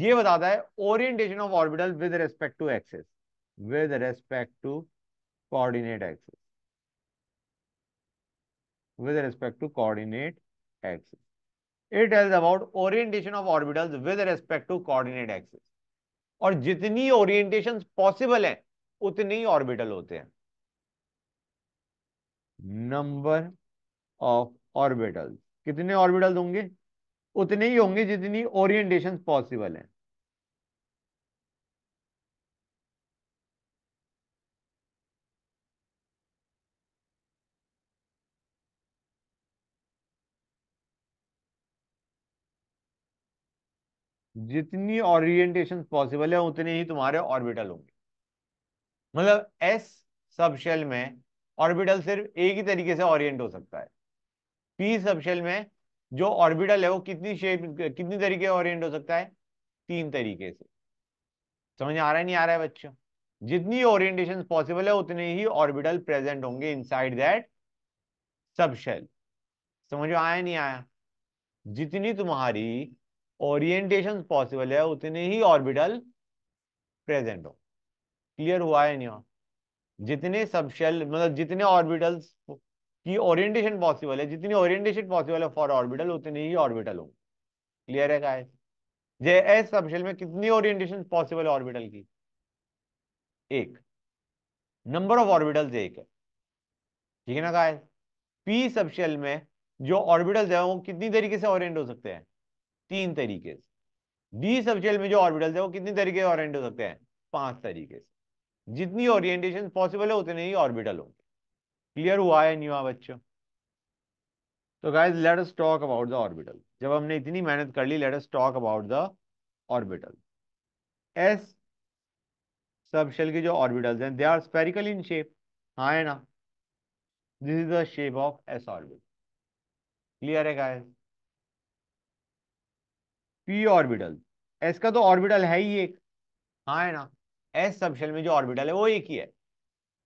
ये बताता है orientation of orbital with respect to axes with respect to coordinate axes with respect to coordinate axes it tells about orientation of orbitals with respect to coordinate axis और जितनी orientation possible है उतने ही orbital होते हैं number of orbitals कितने orbitals होंगे उतने ही होंगे जितनी ओरिएंटेशन पॉसिबल है जितनी ओरिएंटेशन पॉसिबल है उतने ही तुम्हारे ऑर्बिटल होंगे मतलब एस सबशेल में ऑर्बिटल सिर्फ एक ही तरीके से ओरिएंट हो सकता है पी सबशेल में जो ऑर्बिटल है वो कितनी शेप कितनी तरीके ओरिएंट हो सकता है तीन तरीके से समझ आ रहा है नहीं आ रहा है बच्चों जितनी ओरिएंटेशन पॉसिबल है उतने ही ऑर्बिटल प्रेजेंट होंगे इनसाइड दैट सबशेल समझ आया नहीं आया जितनी तुम्हारी ओरिएंटेशन पॉसिबल है उतने ही ऑर्बिटल प्रेजेंट हो क्लियर हुआ है नहीं जितने शेल मतलब जितने ऑर्बिटल्स की ओरिएंटेशन पॉसिबल है जितनी ओरिएंटेशन पॉसिबल है फॉर ऑर्बिटल उतने ही ऑर्बिटल हो क्लियर है गाइस जे एस शेल में कितनी ओरिएंटेशन पॉसिबल है ऑर्बिटल की एक नंबर ऑफ ऑर्बिटल एक है ठीक है ना का पी सब शेल में जो ऑर्बिटल्स है वो कितनी तरीके से ओरिएंट हो सकते हैं तीन तरीके से डी सबशेल में जो ऑर्बिटल्स है वो कितनी तरीके से ओरिएंट हो सकते हैं पांच तरीके से जितनी ओरिएंटेशन पॉसिबल है उतने ही ऑर्बिटल होंगे क्लियर हुआ है नहीं हुआ बच्चों तो guys let us talk about the orbital जब हमने इतनी मेहनत कर ली let us talk about the orbital s subshell के जो ऑर्बिटल्स हैं they are spherical in shape हाँ है ना this is the shape of s orbital clear है गाइज पी ऑर्बिटल एस का तो ऑर्बिटल है ही एक हाँ है ना एस सबशेल में जो ऑर्बिटल है वो एक ही है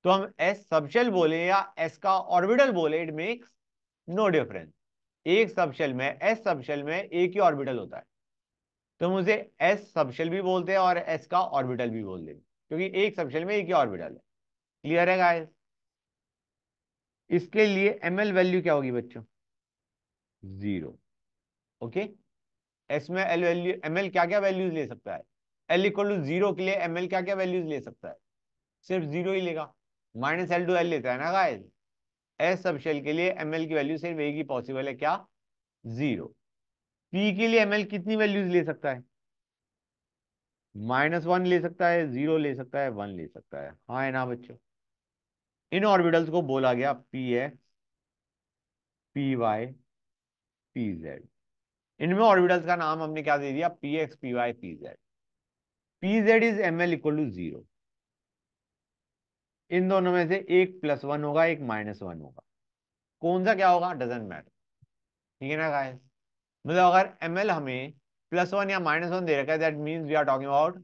तो हम एस सबशेल बोले या एस का ऑर्बिटल बोले इट मेक्स नो डिफरेंस एक सबशेल में एस सबशेल में एक ही ऑर्बिटल होता है तो मुझे एस सबशेल भी बोलते हैं और एस का ऑर्बिटल भी बोल देंगे क्योंकि एक सबशेल में एक ही ऑर्बिटल है क्लियर है गाइस इसके लिए एम एल वैल्यू क्या होगी बच्चों जीरो ओके okay? एस में एल वैल्यू एम एल क्या क्या वैल्यूज ले सकता है एल इक्वल टू जीरो के लिए एम एल क्या क्या वैल्यूज ले सकता है सिर्फ जीरो ही लेगा माइनस एल टू एल लेता है ना गाइस एस सब शेल के लिए एम एल की वैल्यू सिर्फ एक ही पॉसिबल है क्या जीरो पी के लिए एम एल कितनी वैल्यूज ले सकता है माइनस वन ले सकता है जीरो ले सकता है वन ले सकता है हाँ है ना बच्चों इन ऑर्बिटल्स को बोला गया p x p y p z इनमें ऑर्बिटल्स का नाम हमने क्या दे दिया p x p y p z p z is m l equal to zero इन दोनों में से एक प्लस वन होगा एक माइनस वन होगा कौन सा क्या होगा डजेंट मैटर ठीक है ना गाइस मतलब अगर एम एल हमें प्लस वन या माइनस वन दे रखा है that means we are talking about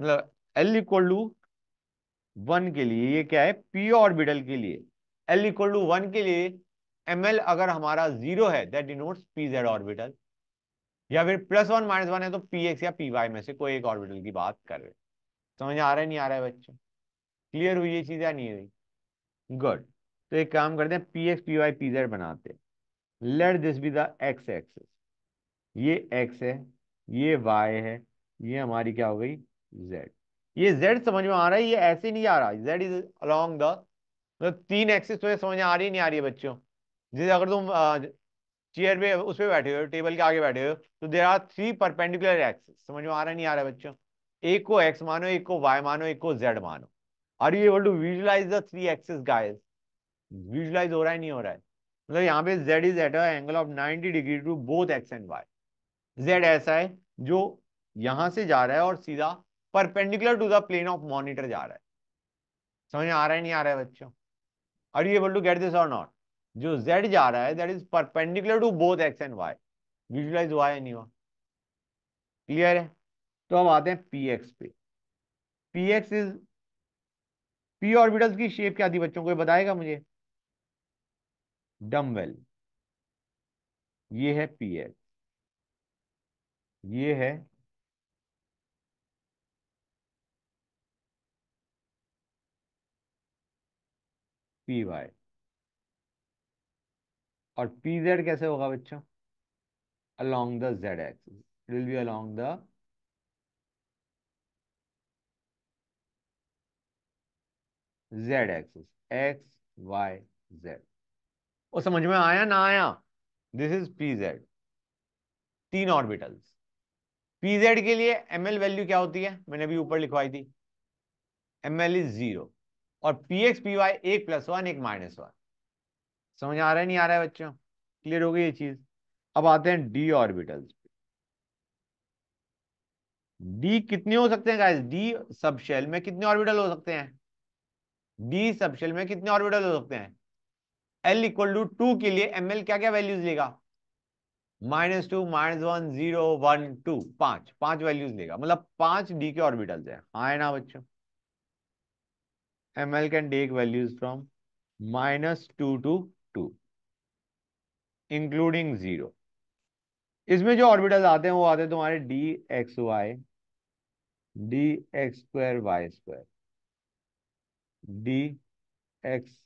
मतलब एल इक्वल टू वन के लिए ये क्या है पी ऑर्बिटल के लिए एल इक्वल टू वन के लिए एम एल अगर हमारा जीरो है that denotes p z orbital या फिर प्लस वन माइनस वन है तो पी एक्स या पी वाई में से कोई एक ऑर्बिटल की बात कर रहे समझ आ रहा है नहीं आ रहा है बच्चों क्लियर हुई ये चीज या नहीं हुई गुड तो एक काम करते हैं p x p y p z बनाते let this be the x axis ये एक्स है ये वाई है ये हमारी क्या हो गई जेड ये जेड समझ में आ रहा है ये ऐसे नहीं आ रहा जेड इज अलॉन्ग द तीन एक्सिस तो समझ में आ रही नहीं आ रही है बच्चों जैसे अगर तुम चेयर पे उस पर बैठे हो टेबल के आगे बैठे हो तो there are three perpendicular x समझ में आ रहा नहीं आ रहा बच्चों एक को एक्स मानो एक को वाई मानो एक को जेड मानो are you able to visualise the three axes guys visualise हो रहा है नहीं हो रहा है मतलब यहाँ पे z is at angle of ninety degree to both x and y z ऐसा है जो यहां से जा रहा है और सीधा perpendicular to the plane of monitor जा रहा है समझ में आ रहा है नहीं आ रहा है बच्चों are you able to get this और नॉट जो z जा रहा है that is perpendicular to both x and y visualise हुआ है नहीं क्लियर है तो हम आते हैं पी एक्स पे p x is p orbitals की शेप क्या थी बच्चों को बताएगा मुझे डम्बेल ये है पी एक्स ये है पी वाई और पी जेड कैसे होगा बच्चों along the z axis it will be along the z axis x y z वो समझ में आया ना आया दिस इज पी जेड तीन ऑर्बिटल्स पी जेड के लिए एम एल वैल्यू क्या होती है मैंने अभी ऊपर लिखवाई थी एम एल इज जीरो और पी एक्स पी वाई एक प्लस वन एक माइनस वन समझ आ रहा है नहीं आ रहा है बच्चों क्लियर हो गई ये चीज अब आते हैं डी ऑर्बिटल्स डी कितने हो सकते हैं गाइस डी सबशेल में कितने ऑर्बिटल हो सकते हैं डी सबशेल में कितने ऑर्बिटल हो सकते हैं एल इक्वल टू टू के लिए एम एल क्या क्या वैल्यूज लेगा minus two minus one zero one two पांच पांच वैल्यूज लेगा मतलब पांच डी के ऑर्बिटल्स हाँ है हाँ ना बच्चों m l can take values from minus two two including zero इसमें जो ऑर्बिटल आते हैं वो आते हैं तुम्हारे d x y d x square y square d x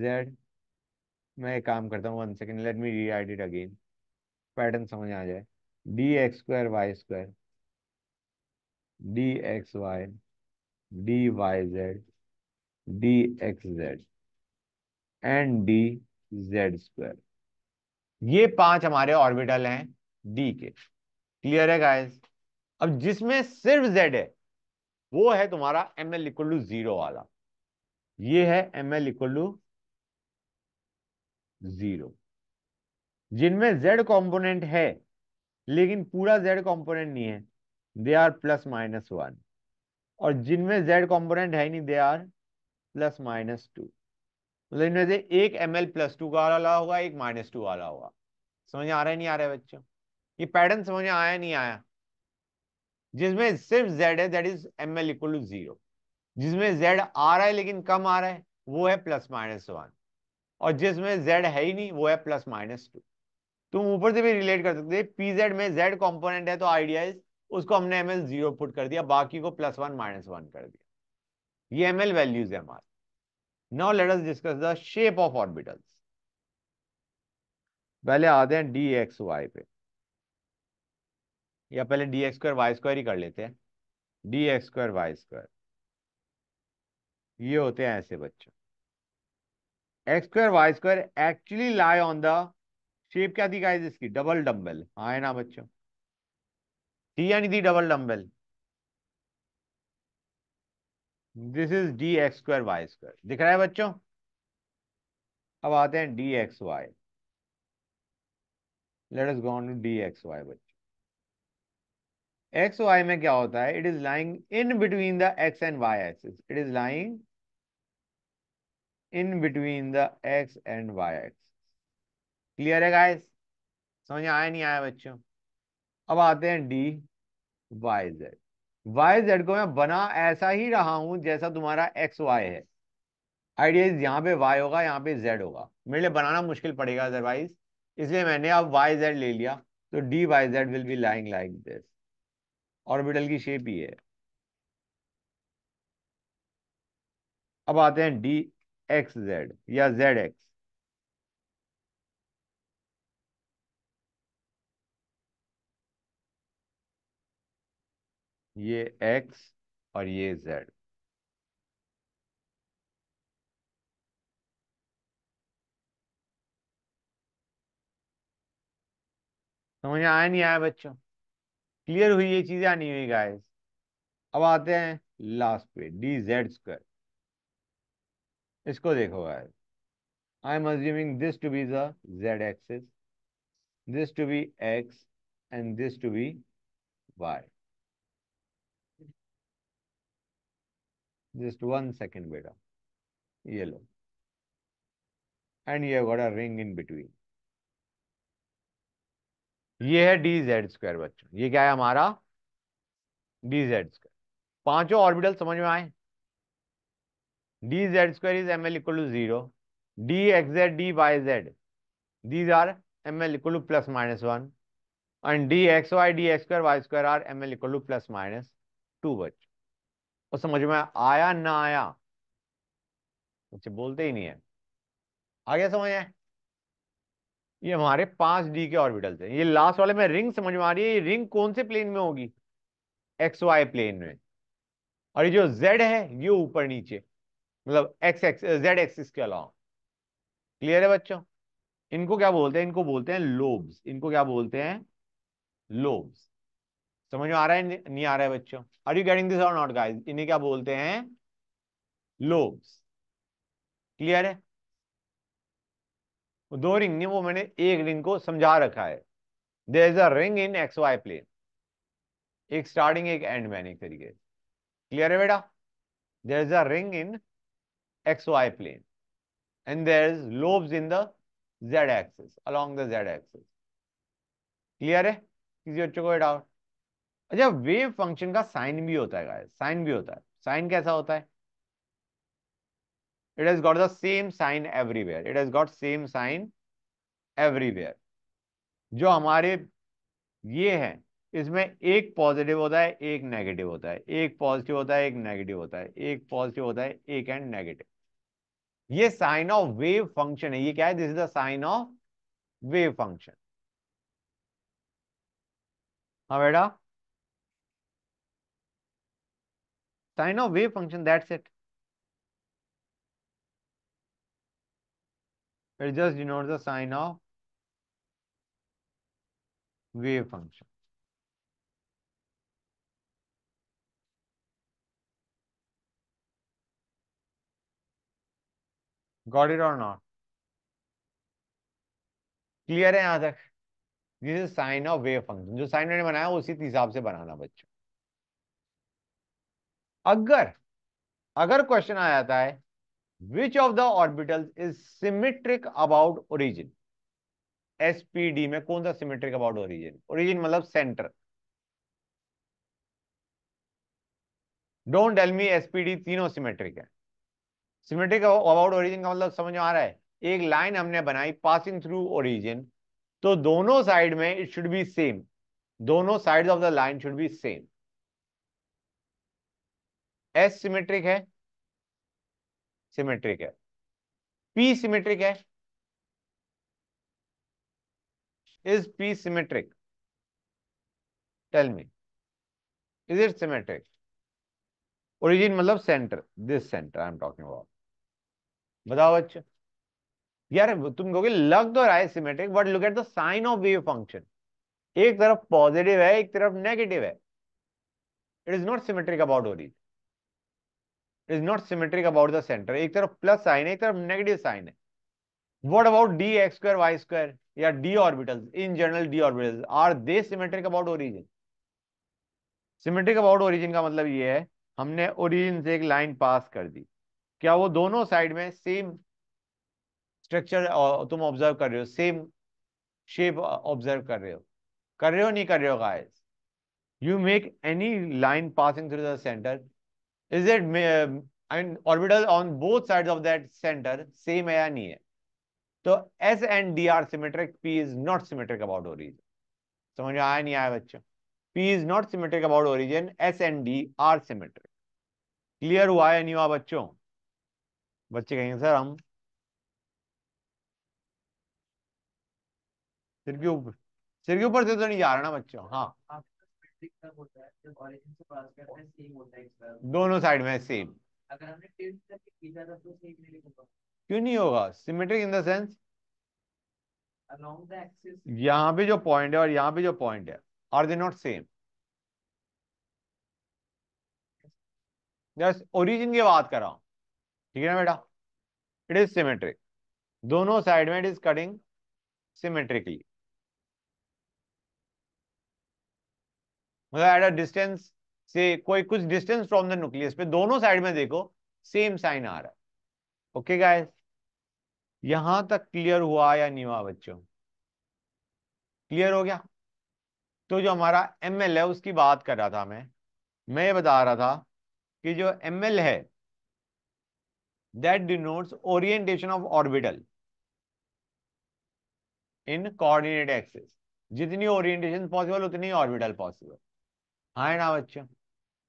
z मैं एक काम करता हूँ वन सेकेंड लेट मी री इट अगेन पैटर्न समझ आ जाए d x square y square d x y d y z d x z and d Z square ये पांच हमारे ऑर्बिटल हैं डी के क्लियर है गाइस अब जिसमें सिर्फ जेड है वो है तुम्हारा m l equal to zero वाला ये है m l equal to zero जिनमें जेड कंपोनेंट है लेकिन पूरा जेड कंपोनेंट नहीं है they are plus minus one और जिनमें जेड कंपोनेंट है नहीं they are plus minus two मतलब इनमें से एक एम एल प्लस टू का वाला होगा एक माइनस टू वाला होगा समझ आ रहा है नहीं आ रहा है बच्चों ये पैटर्न समझ आया नहीं आया जिसमें सिर्फ z है that is m l equal to zero जिसमें z आ रहा है लेकिन कम आ रहा है वो है प्लस माइनस वन और जिसमें z है ही नहीं वो है प्लस माइनस टू तुम ऊपर से भी रिलेट कर सकते पी जेड में जेड कॉम्पोनेंट है तो आइडिया इज उसको हमने एम एल जीरो पुट कर दिया बाकी को प्लस वन माइनस वन कर दिया ये एम एल वैल्यूज है हमारे now let us discuss the shape of orbitals पहले आते हैं डी एक्स वाई पे या पहले d x square y square ही कर लेते हैं d x square y square ये होते हैं ऐसे बच्चों x square y square actually lie on the shape क्या थी गाइस इसकी डबल डम्बल हाँ है ना बच्चों थी या नहीं थी double dumbbell this is d x square y square दिख रहा है बच्चों अब आते हैं d x y let is gone to d x y बच्चों एक्स वाई में क्या होता है it is lying in between the x and y axis it is lying in between the x and y axis clear है guys समझ आया नहीं आया बच्चों अब आते हैं d y Z y z को मैं बना ऐसा ही रहा हूं जैसा तुम्हारा एक्स वाई है आइडिया यहाँ पे वाई होगा यहाँ पे जेड होगा मेरे लिए बनाना मुश्किल पड़ेगा अदरवाइज इसलिए मैंने अब वाई जेड ले लिया तो d y z will be lying like this orbital की शेप ही है अब आते हैं डी एक्स जेड या जेड एक्स ये एक्स और ये जेड समझ आया नहीं आया बच्चों क्लियर हुई ये चीजें नहीं हुई गाइस अब आते हैं लास्ट पे डी जेड स्क्वायर इसको देखो guys I am assuming this to be z axis this to be x and this to be y Just one second, beta. Yellow. And you have got a ring in between. ये है D Z square बच्चों ये क्या है हमारा d Z square पांचों orbital समझ में आए d Z square is m l equal to zero d x z d y z these are m l equal to plus minus one and d x y d x square y square are m l equal to plus minus two बच्चों और समझ में आया ना आया बच्चे बोलते ही नहीं है आ गया समझ है ये हमारे पांच डी के ऑर्बिटल हैं ये लास्ट वाले में रिंग समझ में आ रही है ये रिंग कौन से प्लेन में होगी एक्स वाई प्लेन में और ये जो जेड है ये ऊपर नीचे मतलब एक्स एक्स जेड एक्सिस के अलावा क्लियर है बच्चों इनको क्या बोलते हैं इनको बोलते हैं लोब्स इनको क्या बोलते हैं लोब्स समझ में आ रहा है नहीं आ रहा है बच्चों आर यू गेटिंग दिस और नॉट गाइस इन्हें क्या बोलते हैं लोब्स क्लियर है दो रिंग नहीं वो मैंने एक रिंग को समझा रखा है there is a ring in x Y plane एक स्टार्टिंग एक एंड मैन एक तरीके क्लियर है बेटा there is a ring in x Y plane and there is lobes in the z axes along the z axes clear है किसी बच्चों को डाउट अच्छा वेव फंक्शन का साइन भी होता है साइन भी होता है साइन कैसा होता है it has got the same sign everywhere it has got same sign everywhere जो हमारे ये है इसमें एक पॉजिटिव होता है एक नेगेटिव होता है एक पॉजिटिव होता है एक नेगेटिव होता है एक पॉजिटिव होता है एक एंड नेगेटिव ये साइन ऑफ वेव फंक्शन है ये क्या है this is the sign of wave function हाँ बेटा sine of wave function that's it it just denotes the sine of wave function got it और नॉट क्लियर है यहां तक this is sign of wave function जो sign मैंने बनाया उसी हिसाब से बनाना बच्चों अगर अगर क्वेश्चन आ जाता है which of the orbital is symmetric about origin s p d में कौन सा सिमेट्रिक अबाउट ओरिजिन ओरिजिन मतलब centre don't tell me s p d तीनों सिमेट्रिक है सिमेट्रिक अबाउट ओरिजिन का मतलब समझ में आ रहा है एक लाइन हमने बनाई पासिंग थ्रू ओरिजिन तो दोनों साइड में इट शुड बी सेम दोनों side of the line should be same s symmetric है सिमेट्रिक है पी सिमेट्रिक है is p symmetric tell me is it symmetric origin मतलब centre this centre I am talking about बताओ बच्चे यार तुम कहोगे लग तो रहा है symmetric but look at the sign of wave function एक तरफ पॉजिटिव है एक तरफ नेगेटिव है it is not symmetric about origin is not symmetric about the centre एक तरफ प्लस साइन है एक तरफ नेगेटिव साइन है what about d x square y square या d orbital in general d orbital are they symmetric about origin symmetric about origin का मतलब ये है हमने ओरिजिन से एक लाइन पास कर दी क्या वो दोनों साइड में सेम स्ट्रक्चर तुम ऑब्जर्व कर रहे हो सेम शेप ऑब्जर्व कर रहे हो कर रहे हो नहीं कर रहे हो guys you make any line passing through the centre is it and orbital on both sides of that centre same है या नहीं है तो s and d are symmetric p is not symmetric about origin समझ आया नहीं आया बच्चों p is not symmetric about origin s and d are symmetric clear हुआ है नहीं हुआ बच्चों बच्चे कहेंगे सर हम सिर के ऊपर सिर के ऊपर से तो नहीं जा रहा ना बच्चों हाँ, हाँ। दोनों साइड में सेम हाँ, अगर हमने तो क्यों नहीं होगा सिमेट्रिक इन द सेंस यहाँ पे जो पॉइंट है और यहाँ पे जो पॉइंट है are they not same just origin की बात कर रहा हूं ठीक है ना बेटा इट इज सिमेट्रिक दोनों साइड में इट इज कटिंग सिमेट्रिकली मतलब एट अ डिस्टेंस से कोई कुछ डिस्टेंस फ्रॉम द न्यूक्लियस पे दोनों साइड में देखो सेम साइन आ रहा है ओके गाय गाइस यहां तक क्लियर हुआ या नहीं हुआ बच्चों क्लियर हो गया तो जो हमारा एम है उसकी बात कर रहा था मैं मैं ये बता रहा था कि जो एम है that denotes orientation of orbital in coordinate axis जितनी ओरिएंटेशन पॉसिबल उतनी ऑर्बिटल पॉसिबल हाँ ना बच्चों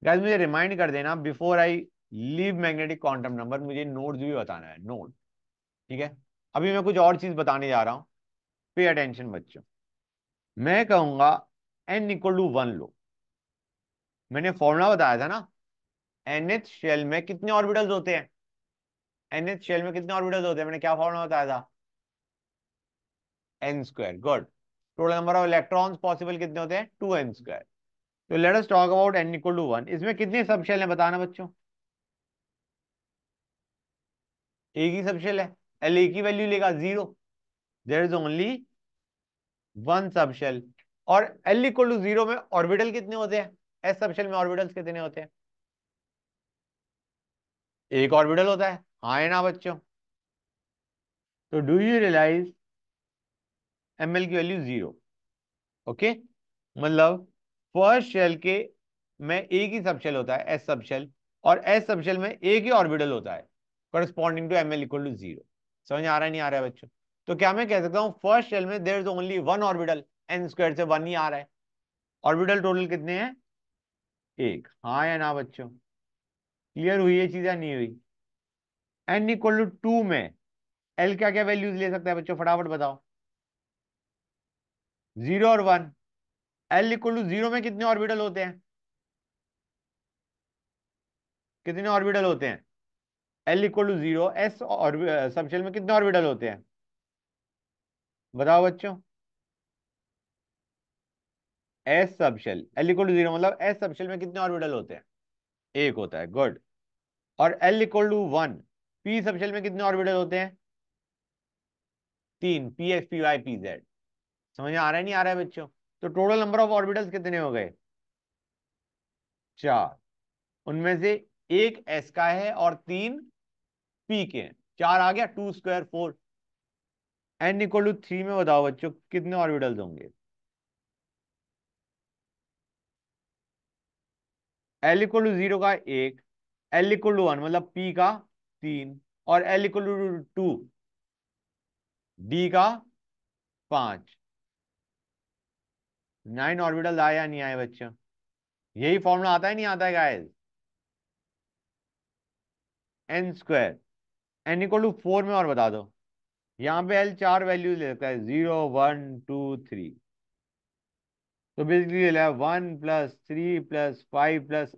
गाइस मुझे रिमाइंड कर देना before I leave magnetic quantum number मुझे नोड्स भी बताना है नोट ठीक है अभी मैं कुछ और चीज बताने जा रहा हूँ पे अटेंशन बच्चों मैं कहूंगा एन इक्वल टू वन लो मैंने फॉर्मूला बताया था ना एन एच शेल में कितने ऑर्बिटल्स होते हैं एन एच शेल में कितने ऑर्बिटल्स होते हैं मैंने क्या फॉर्मूला बताया था n square good total number of electrons possible कितने होते हैं टू एन स्क्वायर तो let us talk about n equal to one इसमें कितने सबशेल हैं बताना बच्चों एक ही सबशेल है एल ए की वैल्यू लेगा zero there is only one subshell और एल इक्वल टू जीरो में ऑर्बिटल कितने होते हैं एस सबशेल में ऑर्बिटल्स कितने होते हैं एक ऑर्बिटल होता है हाँ है ना बच्चों तो do you realise m l की वैल्यू जीरो ओके मतलब फर्स्ट शेल के में एक ही सबशेल होता है एस सबशेल और एस सबशेल में एक ही ऑर्बिटल होता है corresponding to m l equal to zero समझ आ रहा है नहीं आ रहा है बच्चों तो क्या मैं कह सकता हूँ फर्स्ट शेल में there is only one orbital n square से वन ही आ रहा है ऑर्बिटल टोटल कितने हैं एक हाँ या ना बच्चों क्लियर हुई है चीज या नहीं हुई एन इक्वल टू टू में एल क्या क्या वैल्यूज ले सकता है बच्चों फटाफट बताओ जीरो और one l equal to zero में कितने ऑर्बिटल होते हैं कितने ऑर्बिटल होते हैं l equal to zero s subshell में कितने ऑर्बिटल होते हैं बताओ बच्चों s subshell l equal to zero मतलब एस सबशेल में कितने ऑर्बिटल होते हैं एक होता है गुड और l equal to one p subshell में कितने ऑर्बिटल होते हैं तीन p x p y p z समझ में आ रहा है नहीं आ रहा है बच्चों तो टोटल नंबर ऑफ ऑर्बिटल्स कितने हो गए चार उनमें से एक एस का है और तीन पी के हैं चार आ गया two square four n equal to three में बताओ बच्चों कितने ऑर्बिटल्स होंगे एल इक्वल टू जीरो का एक एल इक्वल टू वन मतलब पी का तीन और l equal to two d का पांच नाइन ऑर्बिटल आया नहीं आया बच्चों यही फॉर्मूला आता है नहीं आता है guys n square n equal to four में और बता दो यहां पे एल चार वैल्यू ले है जीरो वन टू थ्री तो बेसिकली ले लिया one plus three plus five plus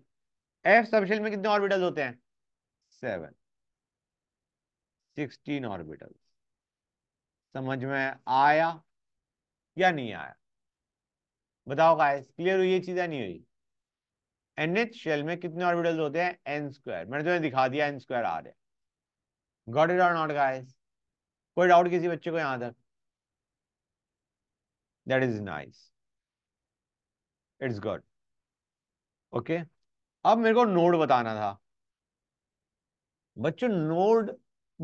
f subshell में कितने ऑर्बिटल होते हैं सेवन सिक्सटीन ऑर्बिटल समझ में आया या नहीं आया बताओ गाइस क्लियर हुई ये चीज है नहीं हुई एन एच शेल में कितने ऑर्बिटल होते हैं एन स्क्वायर मैंने तुम्हें दिखा दिया एन स्क्वायर आ रहे गॉट इट और नॉट गाइस कोई डाउट किसी बच्चे को यहां तक that is nice it's good okay अब मेरे को नोड बताना था बच्चों नोड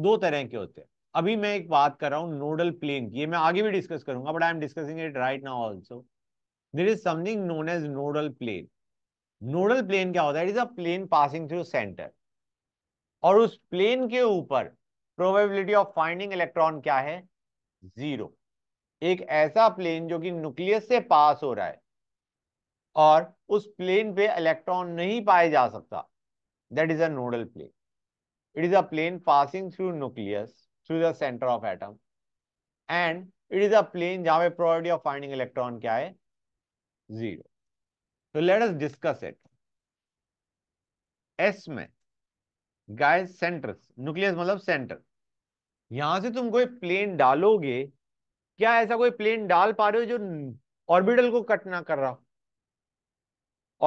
दो तरह के होते हैं अभी मैं एक बात कर रहा हूं नोडल प्लेन की ये मैं आगे भी डिस्कस करूंगा but I am discussing it right now also there is something known as nodal plane nodal plane क्या होता है it is a plane passing through centre और उस प्लेन के ऊपर प्रोबेबिलिटी ऑफ फाइंडिंग इलेक्ट्रॉन क्या है जीरो एक ऐसा प्लेन जो कि न्यूक्लियस से पास हो रहा है और उस प्लेन पे इलेक्ट्रॉन नहीं पाया जा सकता that is a nodal plane it is a plane passing through nucleus through the centre of atom and it is a plane जहां पे probability of finding electron क्या है जीरो तो let us discuss it s में guys centre nucleus मतलब centre यहां से तुम कोई प्लेन डालोगे क्या ऐसा कोई प्लेन डाल पा रहे हो जो ऑर्बिटल को कट ना कर रहा हो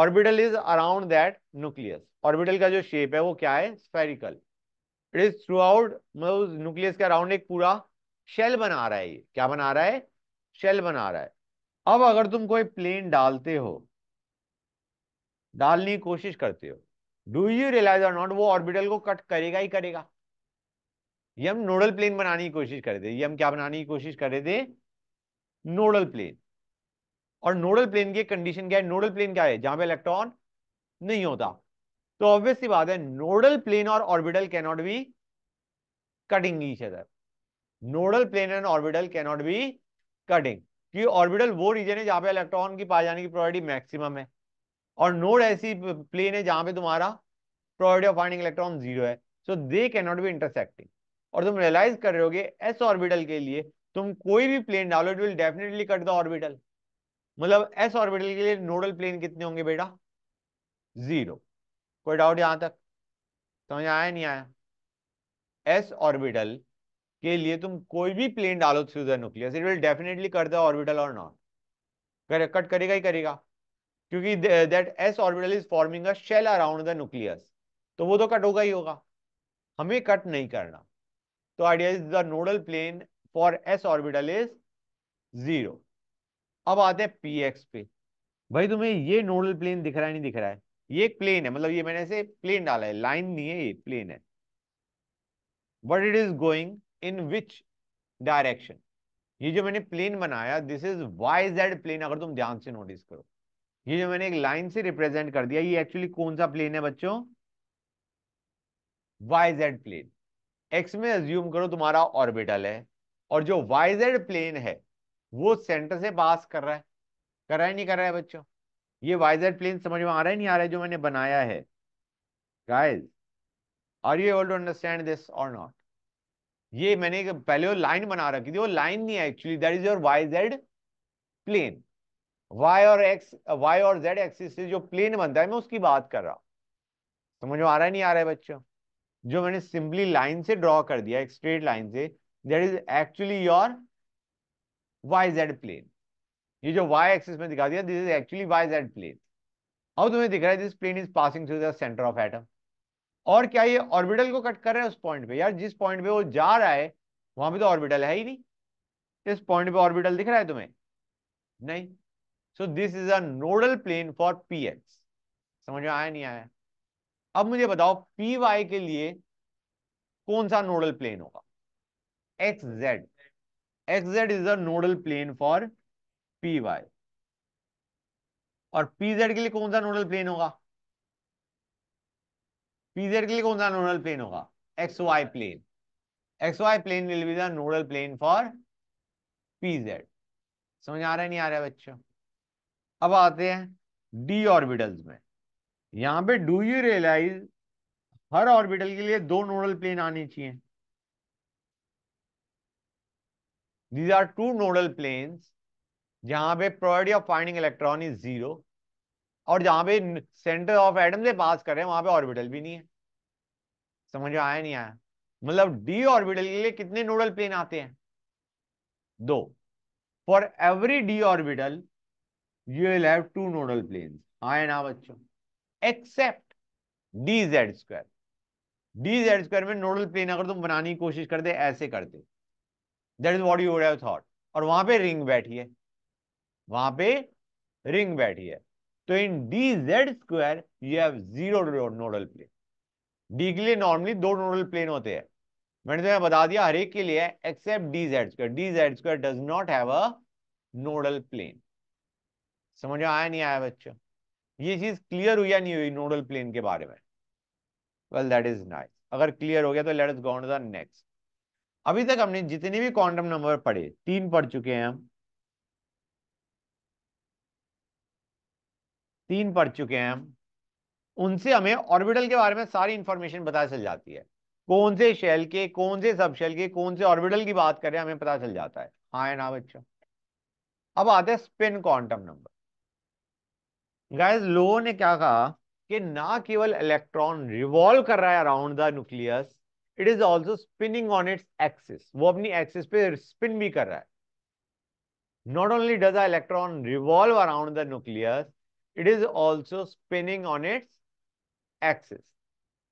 orbital is around that nucleus orbital का जो शेप है वो क्या है spherical it is throughout मतलब न्यूक्लियस के अराउंड एक पूरा शेल बना रहा है ये क्या बना रहा है शेल बना रहा है अब अगर तुम कोई प्लेन डालते हो डालने की कोशिश करते हो do you realise or not वो ऑर्बिटल को कट करेगा ही करेगा ये हम नोडल प्लेन बनाने की कोशिश कर रहे थे ये हम क्या बनाने की कोशिश कर रहे थे नोडल प्लेन और नोडल प्लेन की कंडीशन क्या है नोडल प्लेन क्या है जहां पे इलेक्ट्रॉन नहीं होता तो ऑब्वियसली बात है नोडल प्लेन और orbital cannot be cutting each other nodal plane and orbital cannot be cutting कि ऑर्बिटल वो रीजन है जहां पे इलेक्ट्रॉन की पाए जाने की प्रोबेबिलिटी मैक्सिमम है और नोड ऐसी प्लेन है जहां पे तुम्हारा probability of finding electron zero है so they can not be intersecting और तुम रियलाइज कर रहे होगे एस ऑर्बिटल के लिए तुम कोई भी प्लेन डालो it will definitely cut the orbital मतलब एस ऑर्बिटल के लिए नोडल प्लेन कितने होंगे बेटा जीरो कोई डाउट यहां तक समझ आया नहीं आया एस ऑर्बिटल के लिए तुम कोई भी प्लेन डालो through the nucleus it will definitely cut the orbital or not करे कट करेगा ही करेगा क्योंकि that S orbital is forming a shell around the nucleus तो वो तो कट होगा ही होगा हमें कट नहीं करना तो idea is the nodal plane for S orbital is zero अब आते हैं पी एक्स पे भाई तुम्हें ये नोडल प्लेन दिख रहा है नहीं दिख रहा है ये एक प्लेन है मतलब ये मैंने ऐसे प्लेन डाला है लाइन नहीं है ये प्लेन है but it is going in which direction ये जो मैंने प्लेन बनाया this is Y Z plane अगर तुम ध्यान से नोटिस करो ये जो मैंने एक लाइन से रिप्रेजेंट कर दिया ये एक्चुअली कौन सा प्लेन है बच्चों वाई जेड प्लेन एक्स में अज्यूम करो तुम्हारा ऑर्बिटल है और जो वाई जेड प्लेन है वो सेंटर से पास कर रहा है कर रहा है नहीं कर रहा है बच्चों ये वाई जेड प्लेन समझ में आ रहा है नहीं आ रहा है जो मैंने बनाया है guys are you able to understand this और नॉट ये मैंने पहले वो लाइन बना रखी थी वो लाइन नहीं है actually that is your Y Z plane Y और एक्स वाई और जेड एक्सिस से जो प्लेन बनता है मैं उसकी बात कर रहा हूँ समझ में आ रहा है नहीं आ रहा है बच्चों जो मैंने सिंपली लाइन से ड्रॉ कर दिया एक स्ट्रेट लाइन से that is actually your Y Z plane ये जो वाई एक्सिस में दिखा दिया this is actually Y Z plane अब तुम्हें दिख रहा है this plane is passing through the centre of atom और क्या ये ऑर्बिटल को कट कर रहा है उस पॉइंट पे यार जिस पॉइंट पे वो जा रहा है वहां पे तो ऑर्बिटल है ही नहीं इस पॉइंट पे ऑर्बिटल दिख रहा है तुम्हें नहीं so this is a nodal plane for P X समझ में आया नहीं आया अब मुझे बताओ पी वाई के लिए कौन सा नोडल प्लेन होगा X Z X Z is a nodal plane for P Y और पी जेड के लिए कौन सा नोडल प्लेन होगा पीजेड के लिए कौन सा नोडल प्लेन होगा X Y plane X Y plane will be the nodal plane for P Z समझ आ रहा है नहीं आ रहा है बच्चों अब आते हैं डी ऑर्बिटल्स में यहां पे डू यू रियलाइज हर ऑर्बिटल के लिए दो नोडल प्लेन आने चाहिए these are two nodal planes जहां पे probability of finding electron is zero और जहां पे सेंटर ऑफ एटम से पास कर रहे हैं वहां पे ऑर्बिटल भी नहीं है समझ में आया नहीं आया मतलब डी ऑर्बिटल के लिए कितने नोडल प्लेन आते हैं दो for every D orbital you will have two nodal plane आए ना बच्चों except D Z square D Z square में नोडल प्लेन अगर तुम बनाने की कोशिश करते ऐसे करते that is what you would have thought और वहां पे रिंग बैठी है वहां पे रिंग बैठी है तो in D Z square you have zero nodal plane D के लिए नॉर्मली दो नोडल प्लेन होते हैं मैंने तुम्हें बता दिया हर एक के लिए except D Z square D Z square does not have a nodal plane समझ आया नहीं आया बच्चों ये चीज क्लियर हुई या नहीं हुई नोडल प्लेन के बारे में वेल दैट इज नाइस अगर क्लियर हो गया तो let us go the next अभी तक हमने जितने भी क्वांटम नंबर पढ़े तीन पढ़ चुके हैं हम तीन पढ़ चुके हैं हम उनसे हमें ऑर्बिटल के बारे में सारी इंफॉर्मेशन पता चल जाती है कौन से शेल के कौन से सब शेल के कौन से ऑर्बिटल की बात करें हमें पता चल जाता है हाँ है ना बच्चों अब आते हैं स्पिन क्वांटम नंबर गाइस लोगों ने क्या कहा कि ना केवल इलेक्ट्रॉन रिवॉल्व कर रहा है around the nucleus it is also spinning on its axis वो अपनी एक्सिस पे स्पिन भी कर रहा है not only does the electron revolve around the nucleus it is also spinning on its axis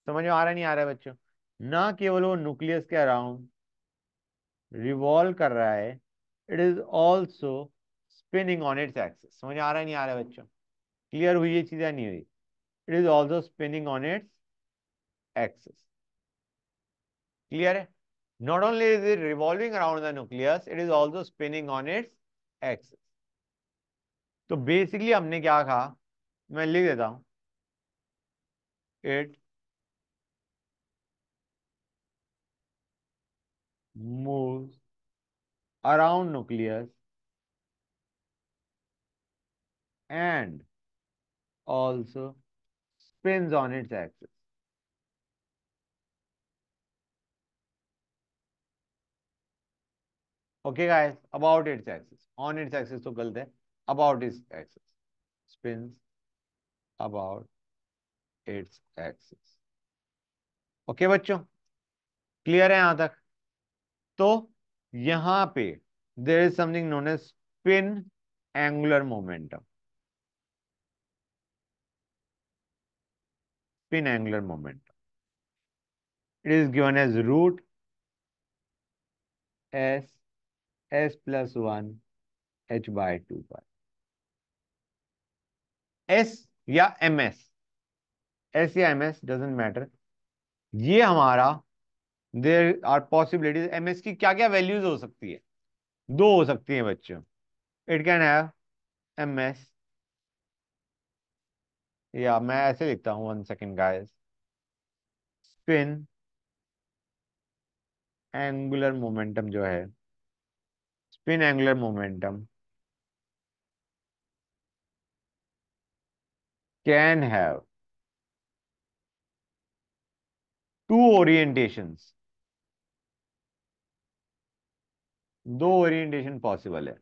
समझ में आ रहा नहीं आ रहा है बच्चों ना केवल वो न्यूक्लियस के अराउंड रिवॉल्व कर रहा है it is also spinning on its axis समझ आ रहा नहीं आ रहा है बच्चों क्लियर हुई ये चीज़ें नहीं हुई it is also spinning on its axis clear है not only is it revolving around the nucleus it is also spinning on its axis तो बेसिकली हमने क्या कहा मैं लिख देता हूं it move around nucleus and also spins on its axis okay guys about its axis on its axis तो गलत है about its axis, spins about its axis. Okay okay, बच्चों क्लियर है यहां तक तो यहां पे there is something known as spin angular momentum spin angular momentum. It is given as root s s plus 1 h by 2 pi. S या M S S या M S doesn't matter ये हमारा there are possibilities M S की क्या क्या values हो सकती है दो हो सकती है बच्चों it can have M S या मैं ऐसे लिखता हूँ one second guys spin angular momentum जो है spin angular momentum can have two orientations दो ओरिएंटेशन पॉसिबल है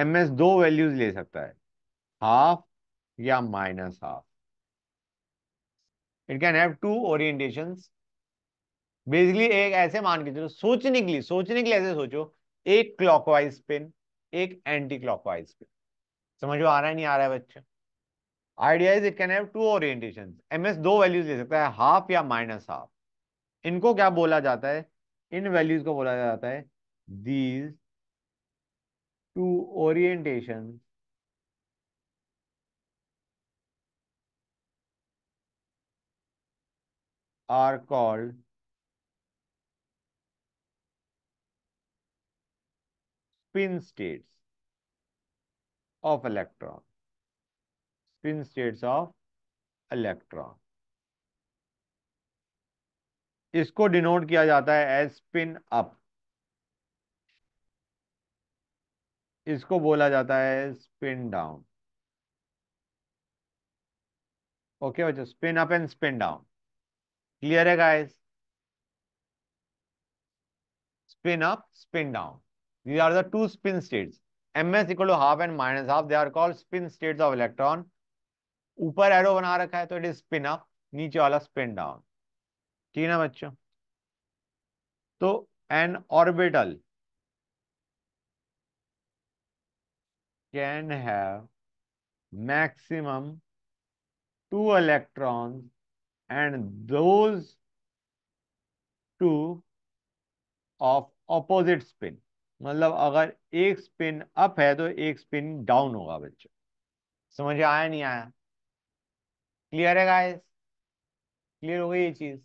एमएस दो वैल्यूज ले सकता है हाफ या minus half it can have two orientation basically एक ऐसे मान के चलो सोचने के लिए सोचने के लिए ऐसे सोचो एक क्लॉकवाइज पिन एक एंटी क्लॉकवाइज पिन समझ तो में आ रहा है नहीं आ रहा है बच्चे idea is it can have two orientation MS दो वैल्यूज ले सकता है हाफ या माइनस हाफ इनको क्या बोला जाता है इन वैल्यूज को बोला जाता है these two orientation are called spin state of electron spin states of electron इसको डिनोट किया जाता है एज स्पिन अप इसको बोला जाता है स्पिन डाउन ओके बच्चो spin up and spin down clear है guys spin up spin down these are the two spin states ms equal to half and minus half they are called spin states of electron ऊपर arrow bana rakha hai to it is spin up niche wala spin down theek hai na bachcho to an orbital can have maximum two electrons and those two of opposite spin मतलब अगर एक spin up है तो एक spin down होगा बच्चों समझ आया नहीं आया क्लियर है गाइस क्लियर हो गई ये चीज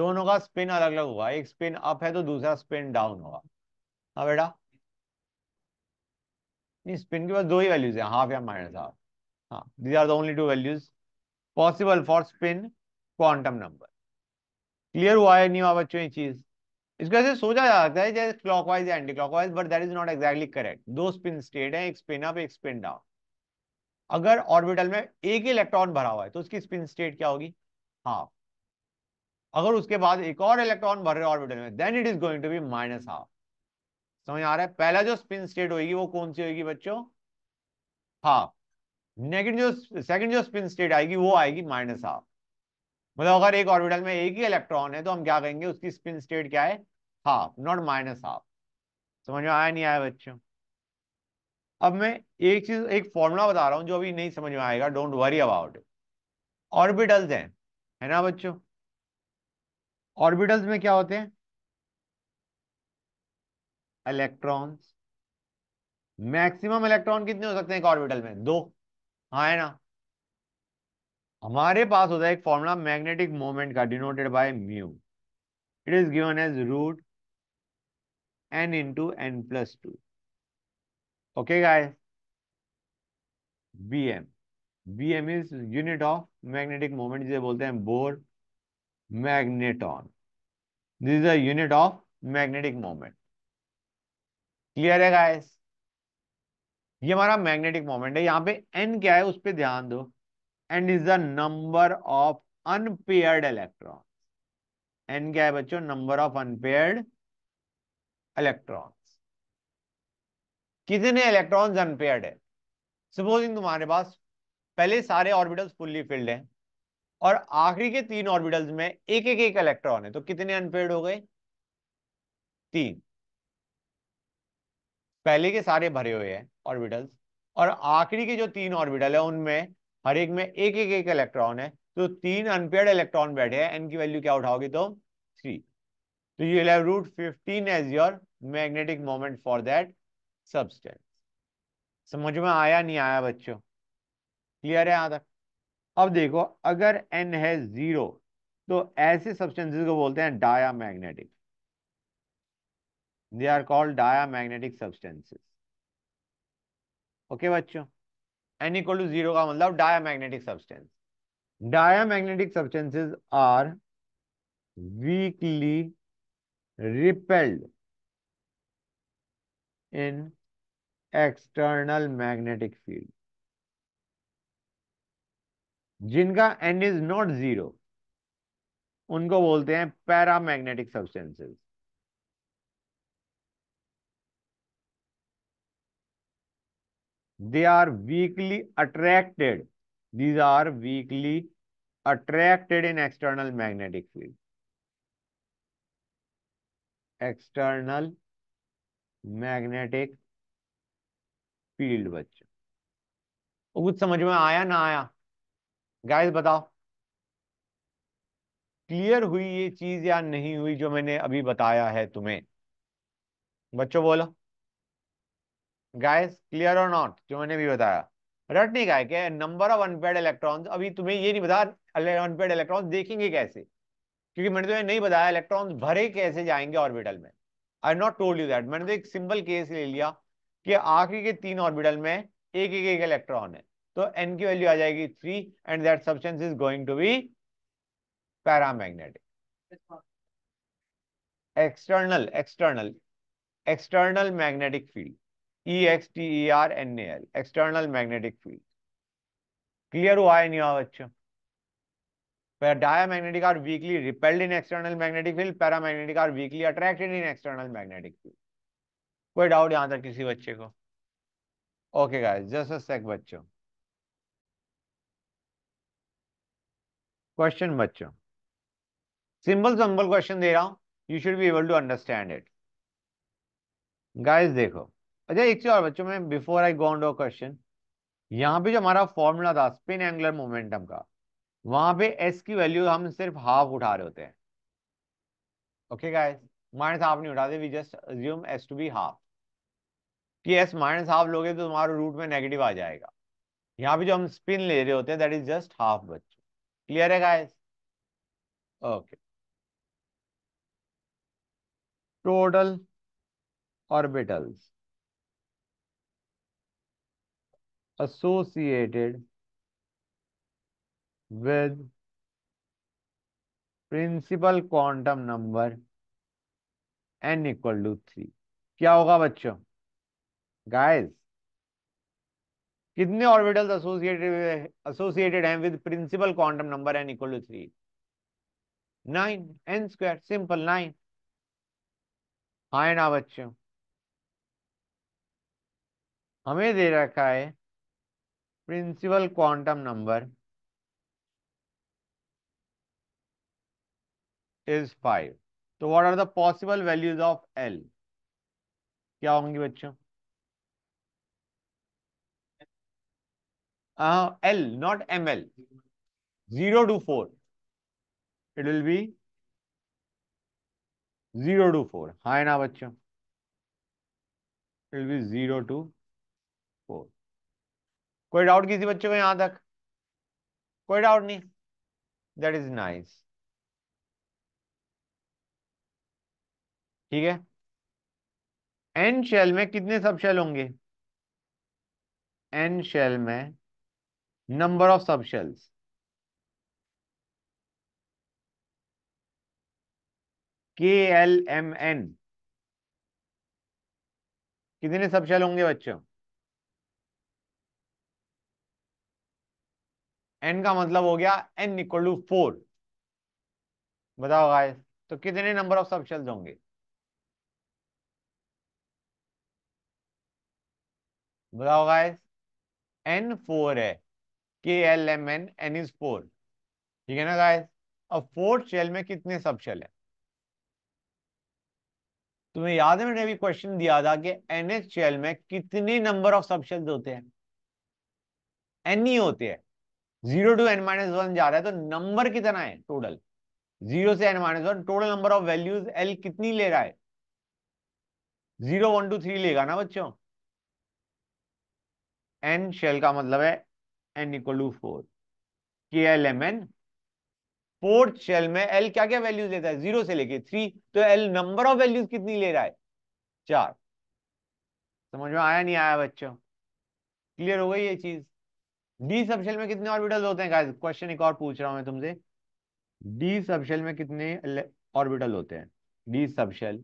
दोनों का स्पिन अलग अलग होगा एक स्पिन अप है तो दूसरा स्पिन डाउन होगा हाँ बेटा नहीं स्पिन के पास दो ही वैल्यूज है हाफ या माइनस हाफ हाँ these are the only two values possible for spin quantum number clear हुआ है नहीं हुआ बच्चों ये चीज इसको ऐसे सोचा जा सकता है जैसे क्लॉकवाइज या anti clockwise but that is not exactly correct दो स्पिन स्टेट है एक स्पिन अप एक स्पिन डाउन अगर ऑर्बिटल में एक ही इलेक्ट्रॉन भरा हुआ है तो उसकी स्पिन स्टेट क्या होगी हाफ अगर उसके बाद एक और इलेक्ट्रॉन भर रहे ऑर्बिटल में then it is going to be minus half समझ आ रहा है पहला जो स्पिन स्टेट होगी वो कौन सी होगी बच्चों हाफ नेगेटिव जो सेकंड जो स्पिन स्टेट आएगी वो आएगी माइनस हाफ मतलब अगर एक ऑर्बिटल में एक ही इलेक्ट्रॉन है तो हम क्या कहेंगे उसकी स्पिन स्टेट क्या है हाफ नॉट माइनस हाफ समझ में आया नहीं आया बच्चों अब मैं एक चीज एक फॉर्मूला बता रहा हूँ जो अभी नहीं समझ में आएगा डोंट वरी अबाउट ऑर्बिटल्स हैं है ना बच्चों ऑर्बिटल्स में क्या होते हैं इलेक्ट्रॉन्स मैक्सिमम इलेक्ट्रॉन कितने हो सकते हैं एक ऑर्बिटल में दो हाँ है ना हमारे पास होता है एक फॉर्मूला मैग्नेटिक मोमेंट का denoted by mu it is given as root N into N plus two okay guy B M B M is unit of magnetic moment जिसे बोलते हैं Bohr magneton this is unit of magnetic moment clear है guys ये हमारा magnetic moment है यहां पे N क्या है उस पर ध्यान दो and is the number of unpaired electron N क्या है बच्चों नंबर ऑफ अनपेयर्ड इलेक्ट्रॉन्स कितने इलेक्ट्रॉन्स अनपेयर्ड है सपोजिंग तुम्हारे पास पहले सारे ऑर्बिटल्स फुल्ली फिल्ड हैं और आखिरी के तीन ऑर्बिटल्स में एक एक एक इलेक्ट्रॉन है तो कितने अनपेयर्ड हो गए तीन पहले के सारे भरे हुए हैं ऑर्बिटल्स और आखिरी के जो तीन ऑर्बिटल है उनमें हर एक में एक एक एक इलेक्ट्रॉन है तो तीन अनपेड इलेक्ट्रॉन बैठे हैं एन की वैल्यू क्या उठाओगे तो थ्री तो you have root fifteen as your magnetic moment for that substance समझ में आया नहीं आया बच्चों क्लियर है यहाँ तक अब देखो अगर एन है जीरो तो ऐसे सब्सटेंसेस को बोलते हैं diamagnetic they are called diamagnetic substances okay बच्चों एन इक्वल टू जीरो का मतलब magnetic substance diamagnetic substances are weakly repelled in external magnetic field जिनका एन इज नॉट जीरो उनको बोलते हैं paramagnetic substances they are weakly attracted these are weakly attracted in external magnetic field external magnetic field बच्चों तो कुछ समझ में आया ना आया गाइस बताओ क्लियर हुई ये चीज या नहीं हुई जो मैंने अभी बताया है तुम्हें बच्चों बोलो गाइस क्लियर और नॉट जो मैंने भी बताया रट नहीं है क्या नंबर ऑफ अनपेड इलेक्ट्रॉन्स अभी तुम्हें ये नहीं बता अनपेड इलेक्ट्रॉन्स देखेंगे कैसे क्योंकि मैंने तुम्हें नहीं बताया इलेक्ट्रॉन्स भरे कैसे जाएंगे ऑर्बिटल में I not told you that मैंने तो एक सिंपल केस ले लिया कि आखिरी के तीन ऑर्बिटल में एक एक एक इलेक्ट्रॉन है तो एन की वैल्यू आ जाएगी three and that substance is going to be paramagnetic external external external magnetic field E X T E R N A L external magnetic field clear हुआ है नहीं बच्चों diamagnetic are weakly repelled in external magnetic field paramagnetic are weakly attracted in external magnetic field कोई doubt यहां तक किसी बच्चे को okay guys just a sec बच्चों क्वेश्चन बच्चों सिंपल सिंपल क्वेश्चन दे रहा हूं you should be able to understand it guys देखो अच्छा एक चीज और बच्चों में before I go on question यहाँ पे जो हमारा फॉर्मूला था स्पिन एंगुलर मोमेंटम का वहां पे एस की वैल्यू हम सिर्फ हाफ उठा रहे होते हैं ओके गाइस माइनस हाफ नहीं उठाते we just assume S to be half कि एस माइनस हाफ लोगे तो तुम्हारा रूट में नेगेटिव आ जाएगा यहाँ पे जो हम स्पिन ले रहे होते हैं दैट इज जस्ट हाफ बच्चों क्लियर है guys okay total orbitals associated with principal quantum number N equal to three क्या होगा बच्चों गाइस कितने ऑर्बिटल्स एसोसिएटेड एसोसिएटेड हैं with principal quantum number N equal to three nine N square simple nine हाँ ना बच्चों हमें दे रखा है principal quantum number is five तो what are the possible values of L क्या होंगी बच्चों L not M L zero to four it will be zero to four हाँ है ना बच्चों it will be zero to कोई डाउट किसी बच्चे को यहां तक कोई डाउट नहीं दैट इज नाइस ठीक है एन शेल में कितने सब शेल होंगे एन शेल में number of subshells K L M N कितने सब शेल होंगे बच्चों एन का मतलब हो गया एन इक्वल टू फोर बताओ गाय तो कितने नंबर ऑफ सब होंगे बताओ गाय एन फोर है K L M N n is four ठीक है ना गाय अब फोर्थ शेल में कितने सब शेल है तुम्हें याद है मैंने अभी क्वेश्चन दिया था कि एन एच शेल में कितने नंबर ऑफ सब होते हैं एन ही होते हैं zero to n minus one जा रहा है तो नंबर कितना है टोटल जीरो से n minus one total number of values l कितनी ले रहा है जीरो वन टू थ्री लेगा ना बच्चों एन शेल का मतलब है n equal to four K L M N fourth shell में एल क्या क्या वैल्यूज लेता है जीरो से लेके थ्री तो एल नंबर ऑफ वैल्यूज कितनी ले रहा है चार समझ में आया नहीं आया बच्चों क्लियर हो गई ये चीज डी सबशेल में कितने ऑर्बिटल्स होते हैं गाइस क्वेश्चन एक और पूछ रहा हूं मैं तुमसे डी सबशेल में कितने ऑर्बिटल होते हैं डी सबशेल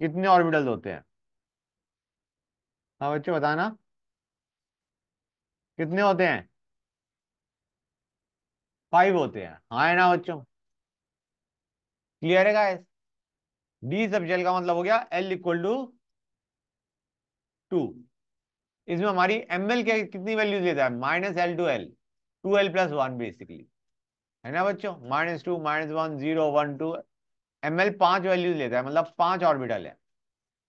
कितने ऑर्बिटल्स होते हैं हाँ बच्चों बताना कितने होते हैं फाइव होते हैं हाँ है ना बच्चों क्लियर है गाइस डी सबशेल का मतलब हो गया एल इक्वल टू टू इसमें हमारी एम एल क्या कितनी वैल्यूज लेता है minus l to l to l plus one basically है ना बच्चों minus two minus one zero one two m l पांच वैल्यूज लेता है मतलब पांच ऑर्बिटल है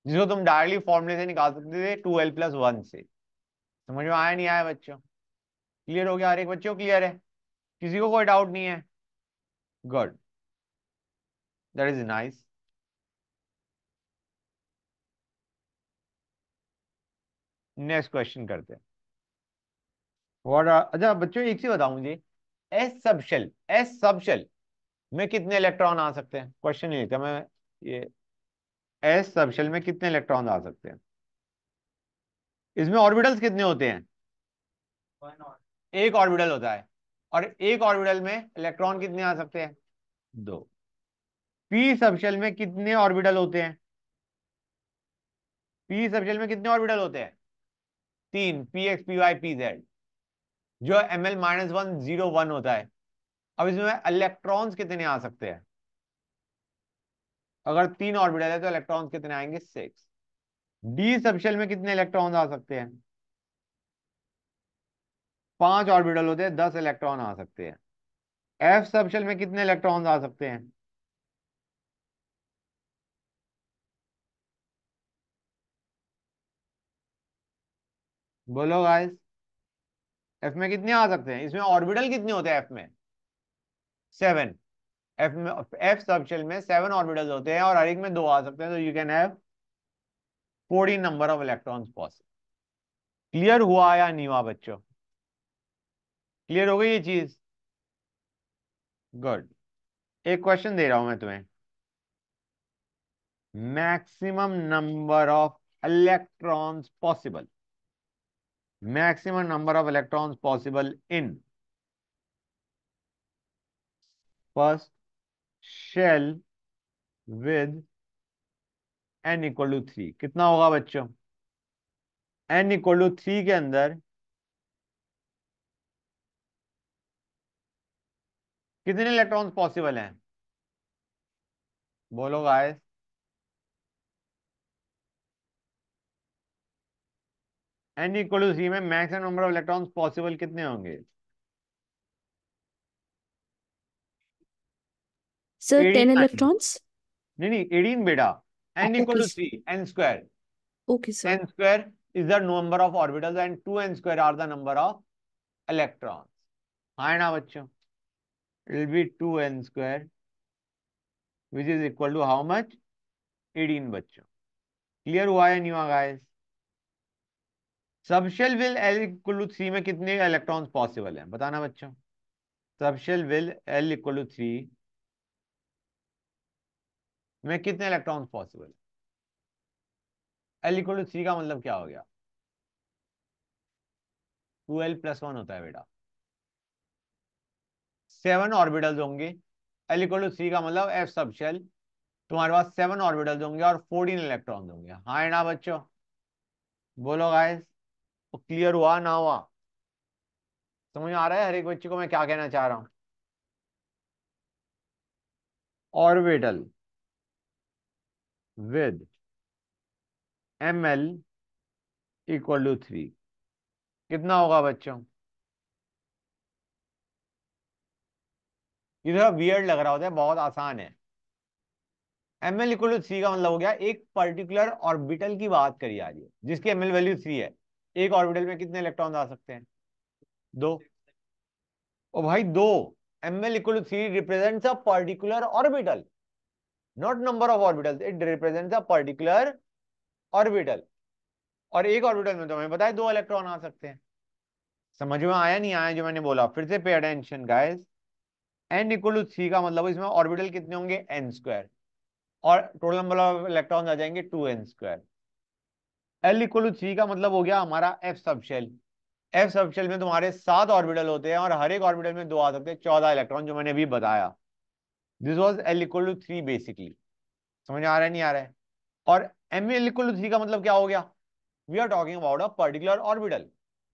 जिसको तुम डायरेक्टली फॉर्मूले से निकाल सकते थे टू एल प्लस वन से समझ में आया नहीं आया बच्चों क्लियर हो गया हर एक बच्चों क्लियर है किसी को कोई डाउट नहीं है good that is nice next question करते हैं और अच्छा बच्चों एक चीज बताओ मुझे एस सबशेल एस सबशेल में कितने इलेक्ट्रॉन आ सकते हैं क्वेश्चन नहीं लेता मैं ये एस सबशेल में कितने इलेक्ट्रॉन आ सकते हैं इसमें ऑर्बिटल्स कितने होते हैं एक ऑर्बिटल होता है और एक ऑर्बिटल में इलेक्ट्रॉन कितने आ सकते हैं दो पी सबशेल में कितने ऑर्बिटल होते हैं पी सबशेल में कितने ऑर्बिटल होते हैं तीन p x p y p z जो m l minus one zero one होता है अब इसमें इलेक्ट्रॉन्स कितने आ सकते हैं अगर तीन ऑर्बिटल है तो इलेक्ट्रॉन्स कितने आएंगे सिक्स डी सबशेल में कितने इलेक्ट्रॉन्स आ सकते हैं पांच ऑर्बिटल होते हैं दस इलेक्ट्रॉन आ सकते हैं एफ सबशेल में कितने इलेक्ट्रॉन्स आ सकते हैं बोलो गाइस एफ में कितने आ सकते हैं इसमें ऑर्बिटल कितने होते हैं एफ में सेवन एफ में एफ सबशेल में सेवन ऑर्बिटल होते हैं और हर एक में दो आ सकते हैं तो you can have fourteen number of electrons possible clear हुआ या नहीं हुआ बच्चों क्लियर हो गई ये चीज गुड एक क्वेश्चन दे रहा हूं मैं तुम्हें maximum number of electrons possible maximum number of electrons possible in first shell with n equal to three कितना होगा बच्चों एन इक्वल टू थ्री के अंदर कितने इलेक्ट्रॉन्स पॉसिबल हैं बोलो गाइस एन इक्वल टू सी में maximum number of electrons possible कितने होंगे सर टेन इलेक्ट्रॉन्स नहीं नहीं एटीन बेटा एन इक्वल टू सी n square okay sir n square is the number of orbitals and 2n square are the number of electrons. Hai na bachcho? It will be 2n square which is equal to how much? 18 bachcho. Clear hua hai nahi hua guys? Subshell with l equal to three में कितने electrons possible हैं बताना बच्चों subshell with l equal to three में कितने electrons possible l equal to three का मतलब क्या हो गया टू एल प्लस वन होता है बेटा सेवन ऑर्बिटल्स होंगे एल इक्वल टू थ्री का मतलब एफ सबशेल तुम्हारे पास सेवन ऑर्बिटल्स होंगे और फोर्टीन इलेक्ट्रॉन होंगे हाँ ना बच्चों बोलो गाइस क्लियर तो हुआ ना हुआ समझ आ रहा है हर एक बच्चे को मैं क्या कहना चाह रहा हूं orbital with m l equal to three कितना होगा बच्चों ये थोड़ा वियर्ड लग रहा होता है बहुत आसान है m l equal to three का मतलब हो गया एक पर्टिकुलर ऑर्बिटल की बात करी आ रही है जिसकी एम एल वैल्यू थ्री है एक ऑर्बिटल में कितने इलेक्ट्रॉन आ सकते हैं दो ओ भाई दो m l equal three represent a particular orbital not number of orbital it represent a particular orbital और एक ऑर्बिटल में तो हमें बताया दो इलेक्ट्रॉन आ सकते हैं समझ में आया नहीं आया जो मैंने बोला फिर से pay attention guys n equal to three का मतलब इसमें ऑर्बिटल कितने होंगे एन स्क्वायर और टोटल नंबर ऑफ इलेक्ट्रॉन आ जाएंगे two n square l equal to three का मतलब हो गया हमारा एफ सबशेल एफ सबशेल में तुम्हारे सात ऑर्बिटल होते हैं और हर एक ऑर्बिटल में दो आ सकते हैं चौदह इलेक्ट्रॉन जो मैंने अभी बताया this was l equal to three basically समझ आ रहा है नहीं आ रहा है और m l equal to three का मतलब क्या हो गया we are talking about a particular orbital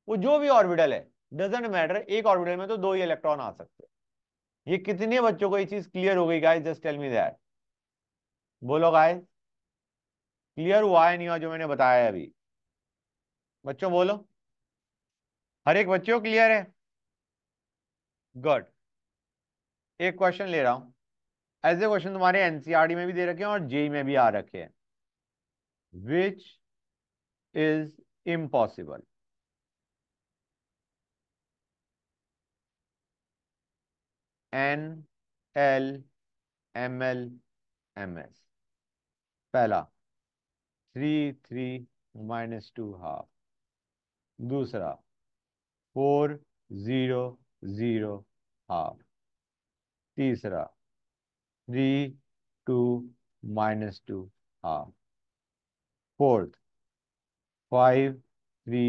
वो जो भी ऑर्बिटल है डजेंट मैटर एक ऑर्बिटल में तो दो ही इलेक्ट्रॉन आ सकते हैं ये कितने बच्चों को ये चीज क्लियर हो गई guys just tell me that बोलो गाइस क्लियर हुआ है नहीं हुआ जो मैंने बताया है अभी बच्चों बोलो हर एक बच्चों क्लियर है गुड एक क्वेश्चन ले रहा हूं ऐसे क्वेश्चन तुम्हारे एनसीआरटी e में भी दे रखे हैं और जेई e e में भी आ रखे हैं which is impossible n l m l m s पहला three three minus two half दूसरा फोर ज़ीरो ज़ीरो हाफ तीसरा three two minus two half fourth five three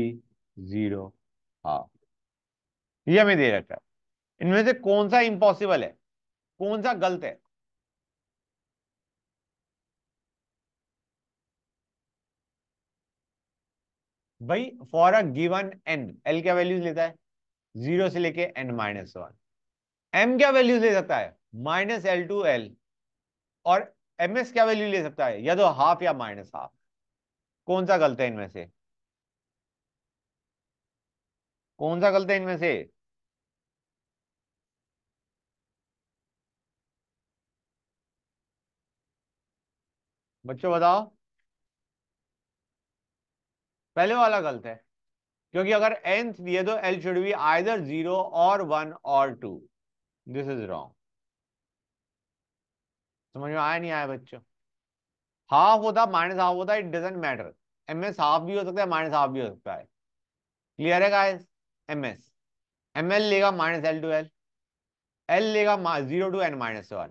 zero half ये हमें दे रखा है इनमें से कौन सा इम्पॉसिबल है कौन सा गलत है भाई for a given n l क्या वैल्यूज लेता है जीरो से लेके एन माइनस वन एम क्या वैल्यूज ले सकता है माइनस एल टू एल और एम एस क्या वैल्यू ले सकता है या तो हाफ या माइनस हाफ कौन सा गलत है इनमें से कौन सा गलत है इनमें से बच्चों बताओ पहले वाला गलत है क्योंकि अगर एंथ दिए तो l should be either zero और वन और टू दिस इज रॉन्ग समझ में आया नहीं आया बच्चों हाफ होता माइनस हाफ होता it doesn't matter m s half भी हो सकता है माइनस हाफ भी हो सकता है क्लियर है guys m s m l लेगा minus l to l l लेगा zero to n minus one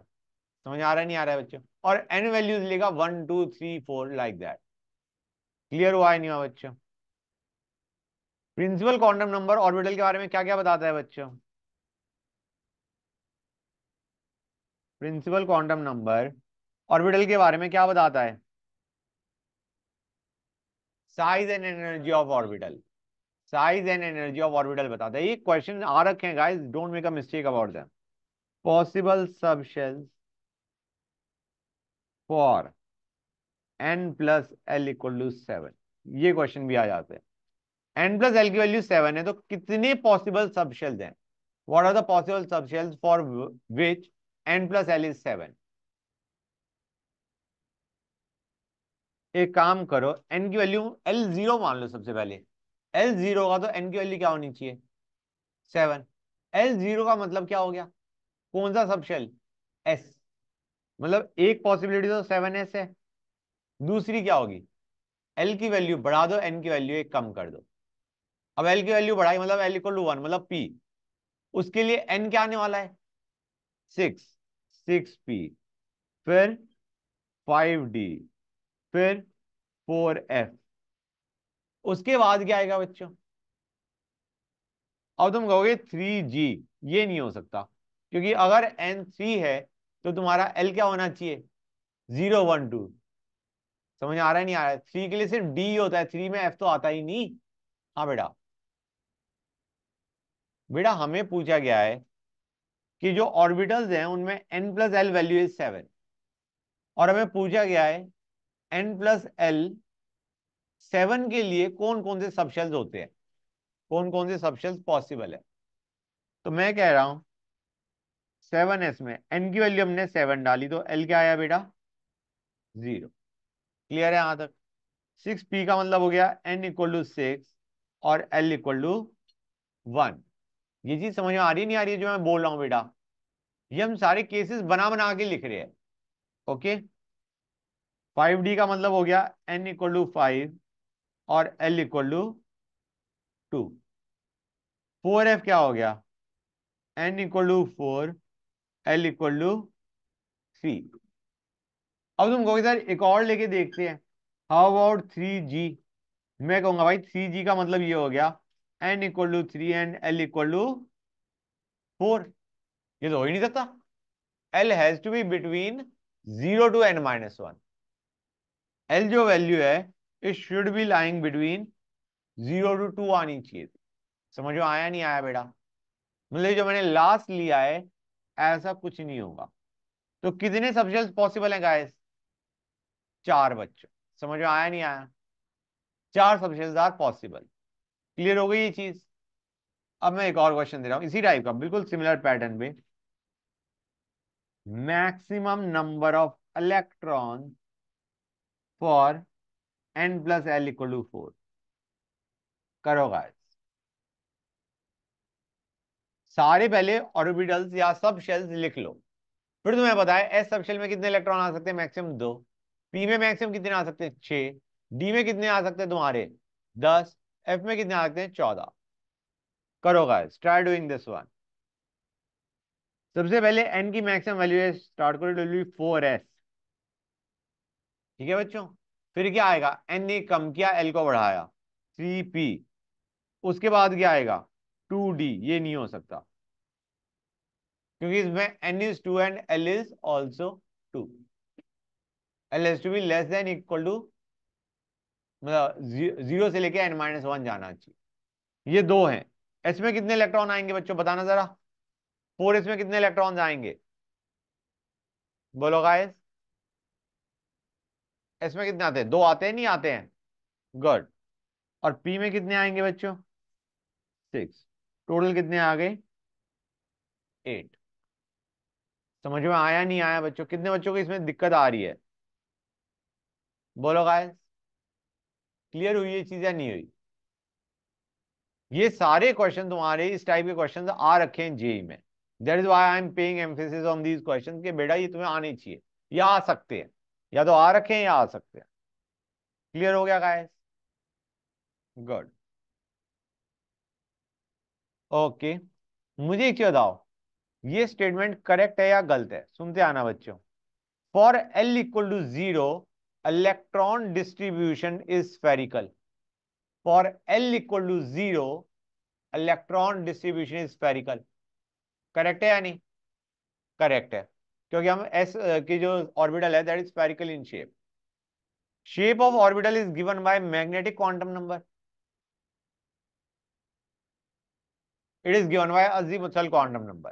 समझ आ रहा है नहीं आ रहा है बच्चों और एन वैल्यूज लेगा one two three four like that clear हुआ है नहीं हुआ बच्चों प्रिंसिपल क्वांटम नंबर ऑर्बिटल के बारे में क्या क्या बताता है बच्चों प्रिंसिपल क्वांटम नंबर ऑर्बिटल के बारे में क्या बताता है size and energy of orbital size and energy of orbital बताता है ये क्वेश्चन आ रखे हैं guys don't make a mistake about them possible subshells for n plus l equal to seven ये क्वेश्चन भी आ जाते हैं एन प्लस एल की वैल्यू सेवन है तो कितने पॉसिबल सब हैं what are the possible sub for which n plus l is seven एक काम करो एन की वैल्यू एल जीरो मान लो सबसे पहले एल जीरो होगा तो एन की वैल्यू क्या होनी चाहिए सेवन एल जीरो का मतलब क्या हो गया कौन सा सबशेल एस मतलब एक पॉसिबिलिटी तो सेवन एस है दूसरी क्या होगी एल की वैल्यू बढ़ा दो एन की वैल्यू एक कम कर दो अब एल की वैल्यू बढ़ाई मतलब एल इक्वल टू वन मतलब पी उसके लिए एन क्या आने वाला है सिक्स सिक्स पी फिर फाइव डी फिर फोर एफ उसके बाद क्या आएगा बच्चों अब तुम कहोगे थ्री जी ये नहीं हो सकता क्योंकि अगर एन थ्री है तो तुम्हारा एल क्या होना चाहिए जीरो वन टू समझ आ रहा है नहीं आ रहा है थ्री के लिए सिर्फ डी होता है थ्री में एफ तो आता ही नहीं हाँ बेटा बेटा हमें पूछा गया है कि जो ऑर्बिटल्स हैं उनमें n plus l value is seven और हमें पूछा गया है एन प्लस एल सेवन के लिए कौन कौन से सबशेल्स होते हैं कौन कौन से सबशेल्स पॉसिबल है तो मैं कह रहा हूं सेवन एस में एन की वैल्यू हमने सेवन डाली तो एल क्या आया बेटा जीरो क्लियर है यहां तक सिक्स पी का मतलब हो गया एन इक्वल टू सिक्स और एल इक्वल टू वन ये चीज समझ में आ रही नहीं आ रही है जो मैं बोल रहा हूं बेटा ये हम सारे केसेस बना बना के लिख रहे हैं ओके फाइव डी का मतलब हो गया एन इक्वल टू फाइव और l equal to two four f क्या हो गया n equal to four l equal to three अब तुम कहोगे सर एक और लेके देखते हैं हाउ अबाउट थ्री जी मैं कहूंगा भाई थ्री जी का मतलब ये हो गया n equal to three and l equal to four ये तो हो ही नहीं सकता l has to be between zero to n minus one l जो वैल्यू है it should be lying between zero to two आनी चाहिए समझो आया नहीं आया बेटा मतलब जो मैंने लास्ट लिया है ऐसा कुछ नहीं होगा तो कितने सब्जेक्ट पॉसिबल है गाइस चार बच्चों समझ में आया नहीं आया चार सब्सटेंस आर पॉसिबल क्लियर हो गई ये चीज अब मैं एक और क्वेश्चन दे रहा हूं इसी टाइप का बिल्कुल सिमिलर पैटर्न में maximum number of electron for n plus l equal to four करो गाइस सारे पहले ऑर्बिटल्स या सब शेल्स लिख लो फिर तुम्हें बताया एस सब शेल में कितने इलेक्ट्रॉन आ सकते हैं मैक्सिमम दो पी में मैक्सिमम कितने आ सकते हैं छः डी में कितने आ सकते हैं तुम्हारे दस एफ में कितने आ सकते हैं चौदह करो guys try doing this one सबसे पहले एन की मैक्सिमम वैल्यू है स्टार्ट करो डब्ल्यू फोर एस ठीक है बच्चों फिर क्या आएगा एन ने कम किया एल को बढ़ाया थ्री पी उसके बाद क्या आएगा टू डी ये नहीं हो सकता क्योंकि इसमें n is two and l is also l has to be less than equal to मतलब जीरो से लेके एन माइनस वन जाना चाहिए ये दो हैं एस में कितने इलेक्ट्रॉन आएंगे बच्चों बताना जरा फोर एस में कितने इलेक्ट्रॉन आएंगे बोलो गाइस एस में कितने आते हैं दो आते हैं नहीं आते हैं गुड और पी में कितने आएंगे बच्चों सिक्स टोटल कितने आ गए एट समझ में आया नहीं आया बच्चों कितने बच्चों को इसमें दिक्कत आ रही है बोलो गाय क्लियर हुई ये चीज या नहीं हुई ये सारे क्वेश्चन तुम्हारे इस टाइप के क्वेश्चन आ रखे हैं जेई में that is why I am paying emphasis on these question के बेटा ये तुम्हें आने चाहिए या आ सकते हैं या तो आ रखे हैं या आ सकते हैं क्लियर हो गया गाइस गुड ओके मुझे क्यों बताओ ये स्टेटमेंट करेक्ट है या गलत है सुनते आना बच्चों for l equal to zero electron distribution is spherical. For L equal to 0, electron distribution is spherical. Correct है या नहीं करेक्ट है क्योंकि हम एस की जो ऑर्बिटल है that is spherical in shape shape of orbital is given by magnetic quantum number it is given by azimuthal quantum number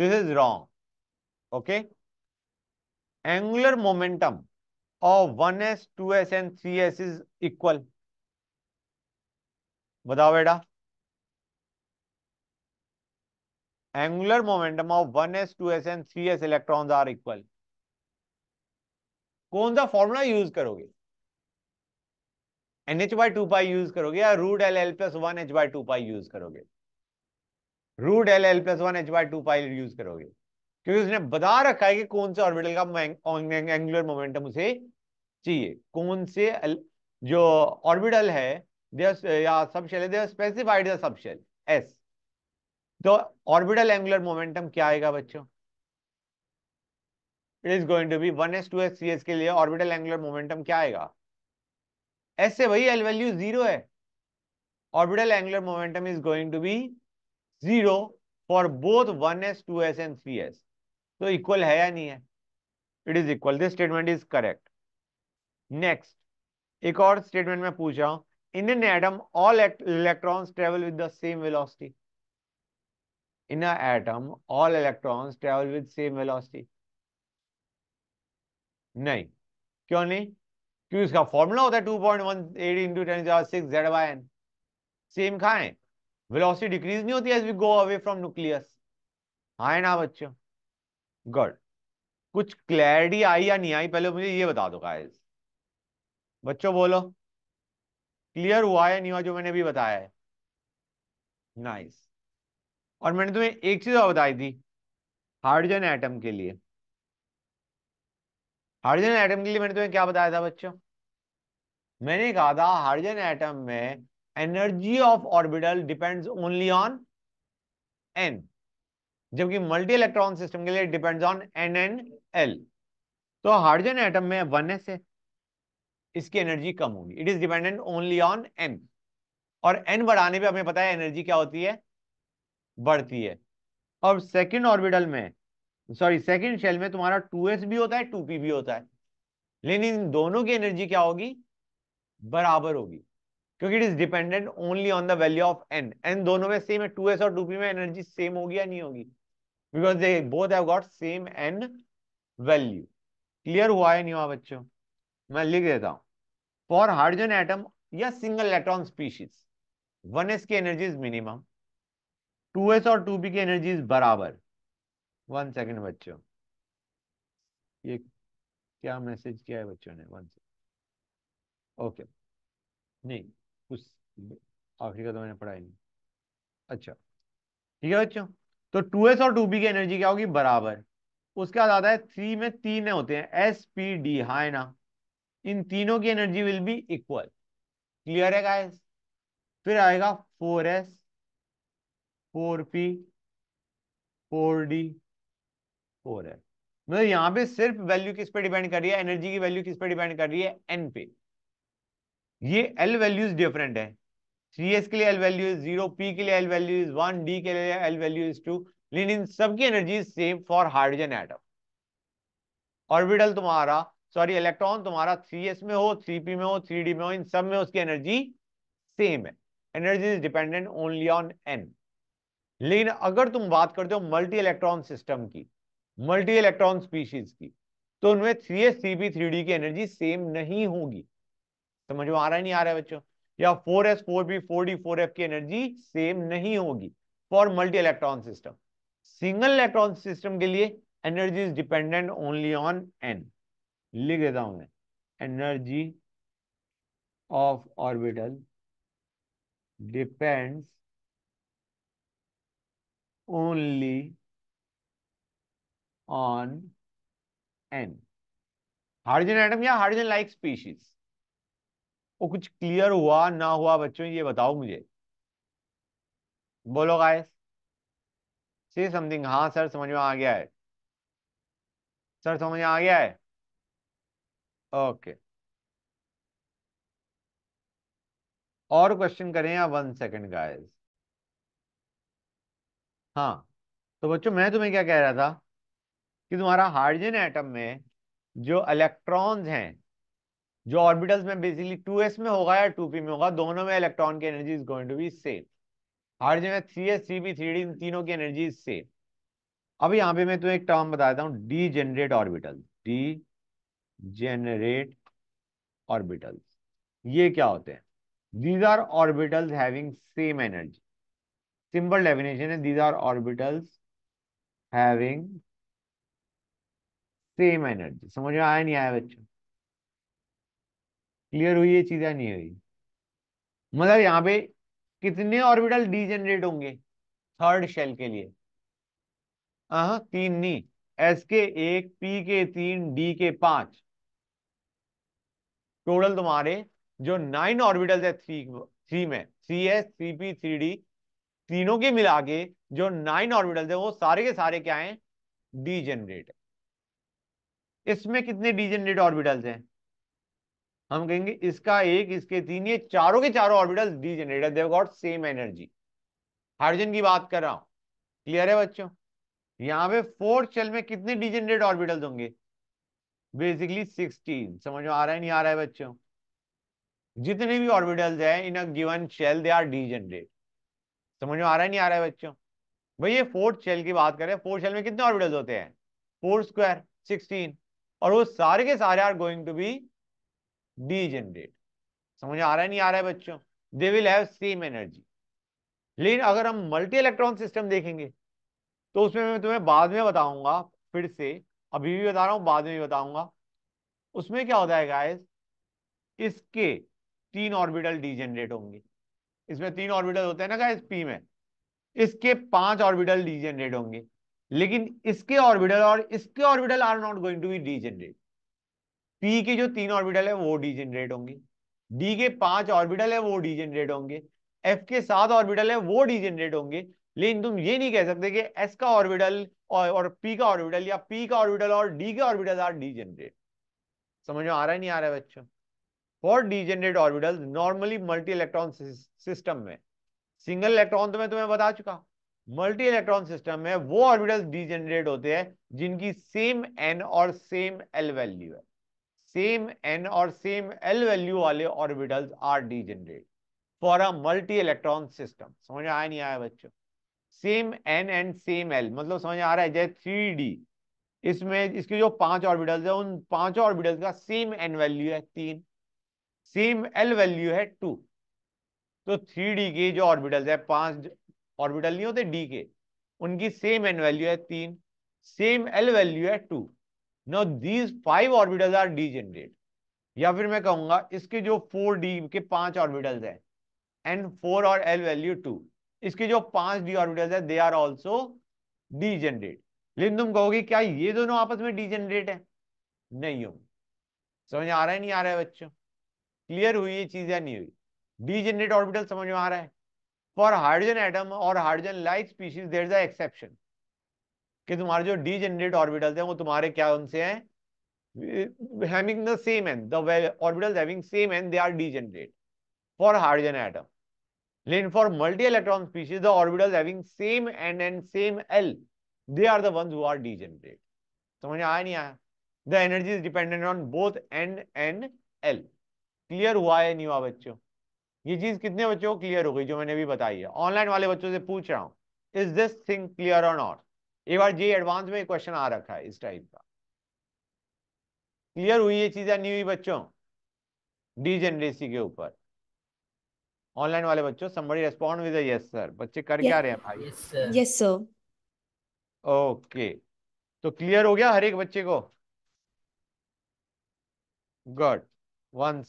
this is wrong okay angular momentum of 1s, 2s and 3s is equal बताओ बेटा angular momentum of 1s, 2s and 3s electron are equal कौन सा formula use करोगे n h by two pi use करोगे या root l l plus one h by two pi use करोगे root l l plus one h by two pi use करोगे क्योंकि उसने बता रखा है कि कौन से ऑर्बिटल का एंगुलर मोमेंटम उसे चाहिए कौन से जो ऑर्बिटल है या सबशेल है देर स्पेसिफाइड सबशेल एस तो ऑर्बिटल एंगुलर मोमेंटम क्या आएगा बच्चों it is going to be one s two s सी एस के लिए ऑर्बिटल एंगुलर मोमेंटम क्या आएगा एस से भाई एल वैल्यू जीरो है orbital angular momentum is going to be zero for both one s two s and सी s तो इक्वल है या नहीं है it is equal this statement is correct next एक और स्टेटमेंट में पूछ रहा हूं in an atom all electrons travel with the same velocity in atom all all travel with same velocity नहीं क्यों नहीं क्यों इसका फॉर्मूला होता है two point one eight into ten six z by n same कहाँ वेलोसिटी डिक्रीज नहीं होती as we go away from nucleus हाँ है ना बच्चों गुड कुछ क्लैरिटी आई या नहीं आई पहले मुझे ये बता दो गाइस बच्चों बोलो क्लियर हुआ या नहीं हुआ जो मैंने अभी बताया है नाइस और मैंने तुम्हें एक चीज और बताई थी हाइड्रोजन एटम के लिए हाइड्रोजन एटम के लिए मैंने तुम्हें क्या बताया था बच्चों मैंने कहा था हाइड्रोजन एटम में energy of orbital depends only on n जबकि मल्टी इलेक्ट्रॉन सिस्टम के लिए depends on n n l तो हाइड्रोजन एटम में वन एस है इसकी एनर्जी कम होगी it is dependent only on n और एन बढ़ाने पे हमें पता है एनर्जी क्या होती है बढ़ती है और सेकेंड ऑर्बिटल में सॉरी सेकेंड शेल में तुम्हारा टू एस भी होता है टू पी भी होता है लेकिन इन दोनों की एनर्जी क्या होगी बराबर होगी क्योंकि it is dependent only on the value of n n दोनों में सेम है टू एस और टू पी में एनर्जी सेम होगी या नहीं होगी because they both have got same n value clear हुआ है नहीं हुआ बच्चों मैं लिख देता हूं फॉर हाइड्रोजन एटम या single electron species one s की energy is minimum two s और टू पी की एनर्जी इज बराबर वन सेकेंड बच्चों ये क्या मैसेज किया है बच्चों ने वन सेकेंड ओके नहीं आखिरी का तो मैंने पढ़ा ही नहीं अच्छा ठीक है बच्चों तो टू एस और टू बी की एनर्जी क्या होगी बराबर उसके बाद आता है थ्री में तीन होते हैं एस पी डी हाय ना इन तीनों की energy will be equal clear है गाइस फिर आएगा four s four p four d four s मतलब यहाँ पे सिर्फ वैल्यू किस पे डिपेंड कर रही है एनर्जी की वैल्यू किस पे डिपेंड कर रही है एन पे ये एल वैल्यूज डिफरेंट है थ्री एस के लिए l value is zero p के लिए l value is one d के लिए एल वैल्यू इज टू लेकिन इन सबकी energy same for hydrogen atom orbital तुम्हारा सॉरी इलेक्ट्रॉन तुम्हारा थ्री एस में हो थ्री पी में हो थ्री डी में हो इन सब में उसकी एनर्जी सेम है energy is dependent only on n लेकिन अगर तुम बात करते हो मल्टी इलेक्ट्रॉन सिस्टम की मल्टी इलेक्ट्रॉन स्पीशीज की तो उनमें three s three p three d की एनर्जी सेम नहीं होगी समझ में आ रहा है नहीं आ रहा है बच्चों या 4s, 4p, 4d, 4f की एनर्जी सेम नहीं होगी for multi electron system single electron system के लिए energy is dependent only on n लिख देता हूं मैं energy of orbital depends only on n hydrogen atom या hydrogen लाइक स्पीशीज वो कुछ क्लियर हुआ ना हुआ बच्चों ये बताओ मुझे बोलो गायस से समथिंग हाँ सर समझ में आ गया है सर समझ में आ गया है ओके और क्वेश्चन करें या वन सेकंड गाय हाँ तो बच्चों मैं तुम्हें क्या कह रहा था कि तुम्हारा हाइड्रोजन एटम में जो इलेक्ट्रॉन्स हैं जो ऑर्बिटल्स में बेसिकली 2s में होगा या 2p में होगा दोनों में इलेक्ट्रॉन की energy is going to be same हर जगह 3s 3p 3d इन तीनों की एनर्जी इज सेम अब यहां पे मैं तुम्हें एक टर्म बता देता हूं degenerate orbital degenerate orbitals ये क्या होते हैं these are orbitals having same energy simple definition है these are orbitals having same energy समझ में आया नहीं आया बच्चों क्लियर हुई ये चीज या नहीं हुई मतलब यहाँ पे कितने ऑर्बिटल डीजेनरेट होंगे थर्ड शेल के लिए हाँ तीन नहीं एस के एक पी के तीन डी के पांच टोटल तुम्हारे जो नाइन ऑर्बिटल है थ्री थ्री में c s three p three d तीनों के मिला के जो नाइन ऑर्बिटल है वो सारे के सारे क्या हैं डीजेनरेट है इसमें कितने डीजेनरेट ऑर्बिटल्स हैं हम कहेंगे इसका एक इसके तीन ये चारों के चारों orbital degenerate they've got same energy hydrogen की बात कर रहा हूं क्लियर है बच्चों यहाँ पे फोर्थ शेल में कितने डीजेनरेट ऑर्बिटल होंगे बेसिकली सिक्सटीन समझ में आ रहा है नहीं आ रहा है बच्चों जितने भी ऑर्बिटल्स हैं in a given shell they are degenerate समझ में आ रहा है नहीं आ रहा है बच्चों भाई ये फोर्थ शेल की बात करें फोर्थ शेल में कितने ऑर्बिटल होते हैं फोर स्क्वायर सिक्सटीन और वो सारे के सारे are going to be degenerate समझ आ रहा है नहीं आ रहा है बच्चों they will have same energy लेकिन अगर हम मल्टी इलेक्ट्रॉन सिस्टम देखेंगे तो उसमें मैं तुम्हें बाद में बताऊंगा फिर से अभी भी बता रहा हूँ बाद में भी बताऊंगा उसमें क्या होता है गाइस इसके तीन ऑर्बिटल डीजनरेट होंगे इसमें तीन ऑर्बिटल होते हैं ना गाइस पी में इसके पांच ऑर्बिटल डीजनरेट होंगे लेकिन इसके ऑर्बिटल और इसके orbital are not going to be degenerate p के जो तीन ऑर्बिटल है वो जेनरेट होंगे डी के पांच ऑर्बिटल है वो जेनरेट होंगे एफ के सात ऑर्बिटल है वो जेनरेट होंगे लेकिन तुम ये नहीं कह सकते कि एस का ऑर्बिटल और, और पी का ऑर्बिटल या पी का ऑर्बिटल और डी के ऑर्बिटल आर डिजेनरेट समझ में आ रहा है नहीं आ रहा है बच्चों for degenerate orbital normally multi electron system में सिंगल इलेक्ट्रॉन तो मैं तुम्हें बता चुका मल्टी इलेक्ट्रॉन सिस्टम में वो ऑर्बिटल जेनरेट होते हैं जिनकी सेम एन और सेम एल वैल्यू है सेम एन और सेम एल वैल्यू वाले orbitals are degenerate for a multi electron system समझ आया नहीं आया बच्चों same n and same l मतलब समझ आ रहा है जैसे थ्री डी इसमें इसके जो पांच ऑर्बिटल्स है उन पांचों ऑर्बिटल्स का सेम एन वैल्यू है तीन सेम एल वैल्यू है टू तो थ्री डी के जो ऑर्बिटल्स है पांच ऑर्बिटल नहीं होते डी के उनकी सेम एन वैल्यू है तीन सेम एल वैल्यू है two no these five orbital are degenerate या फिर मैं कहूंगा इसके जो फोर डी के पांच ऑर्बिटल्स हैं एंड फोर और एल वैल्यू टू इसके जो पांच डी ऑर्बिटल्स है दे आर ऑल्सो डीजेनरेट लेकिन तुम कहोगे क्या ये दोनों आपस में डी डीजेनरेट है नहीं हो समझ आ रहा है नहीं आ रहा है बच्चों क्लियर हुई ये चीज है नहीं हुई डी डीजेनरेट ऑर्बिटल समझ में आ रहा है फॉर हाइड्रोजन एटम और hydrogen like species there is exception कि तुम्हारे जो डी जनरेट ऑर्बिटल है वो तुम्हारे क्या उनसे हैं having the same and the same and they are degenerate for hydrogen atom लेकिन for multi electron species the orbitals having same and and same l they are the ones who are degenerate समझ आया नहीं आया the energy is dependent on both and and l clear हुआ है नहीं हुआ बच्चों ये चीज कितने बच्चों को क्लियर हो गई जो मैंने अभी बताई है ऑनलाइन वाले बच्चों से पूछ रहा हूँ इज दिस थिंग क्लियर और नॉट एक बार जी एडवांस में क्वेश्चन आ रखा है इस टाइप का क्लियर हुई ये चीजें नहीं हुई बच्चों डी जनरेसी के ऊपर ऑनलाइन वाले बच्चों somebody respond with yes sir बच्चे कर क्या रहे हैं भाई यस सर ओके तो क्लियर हो गया हर एक बच्चे को गुड वन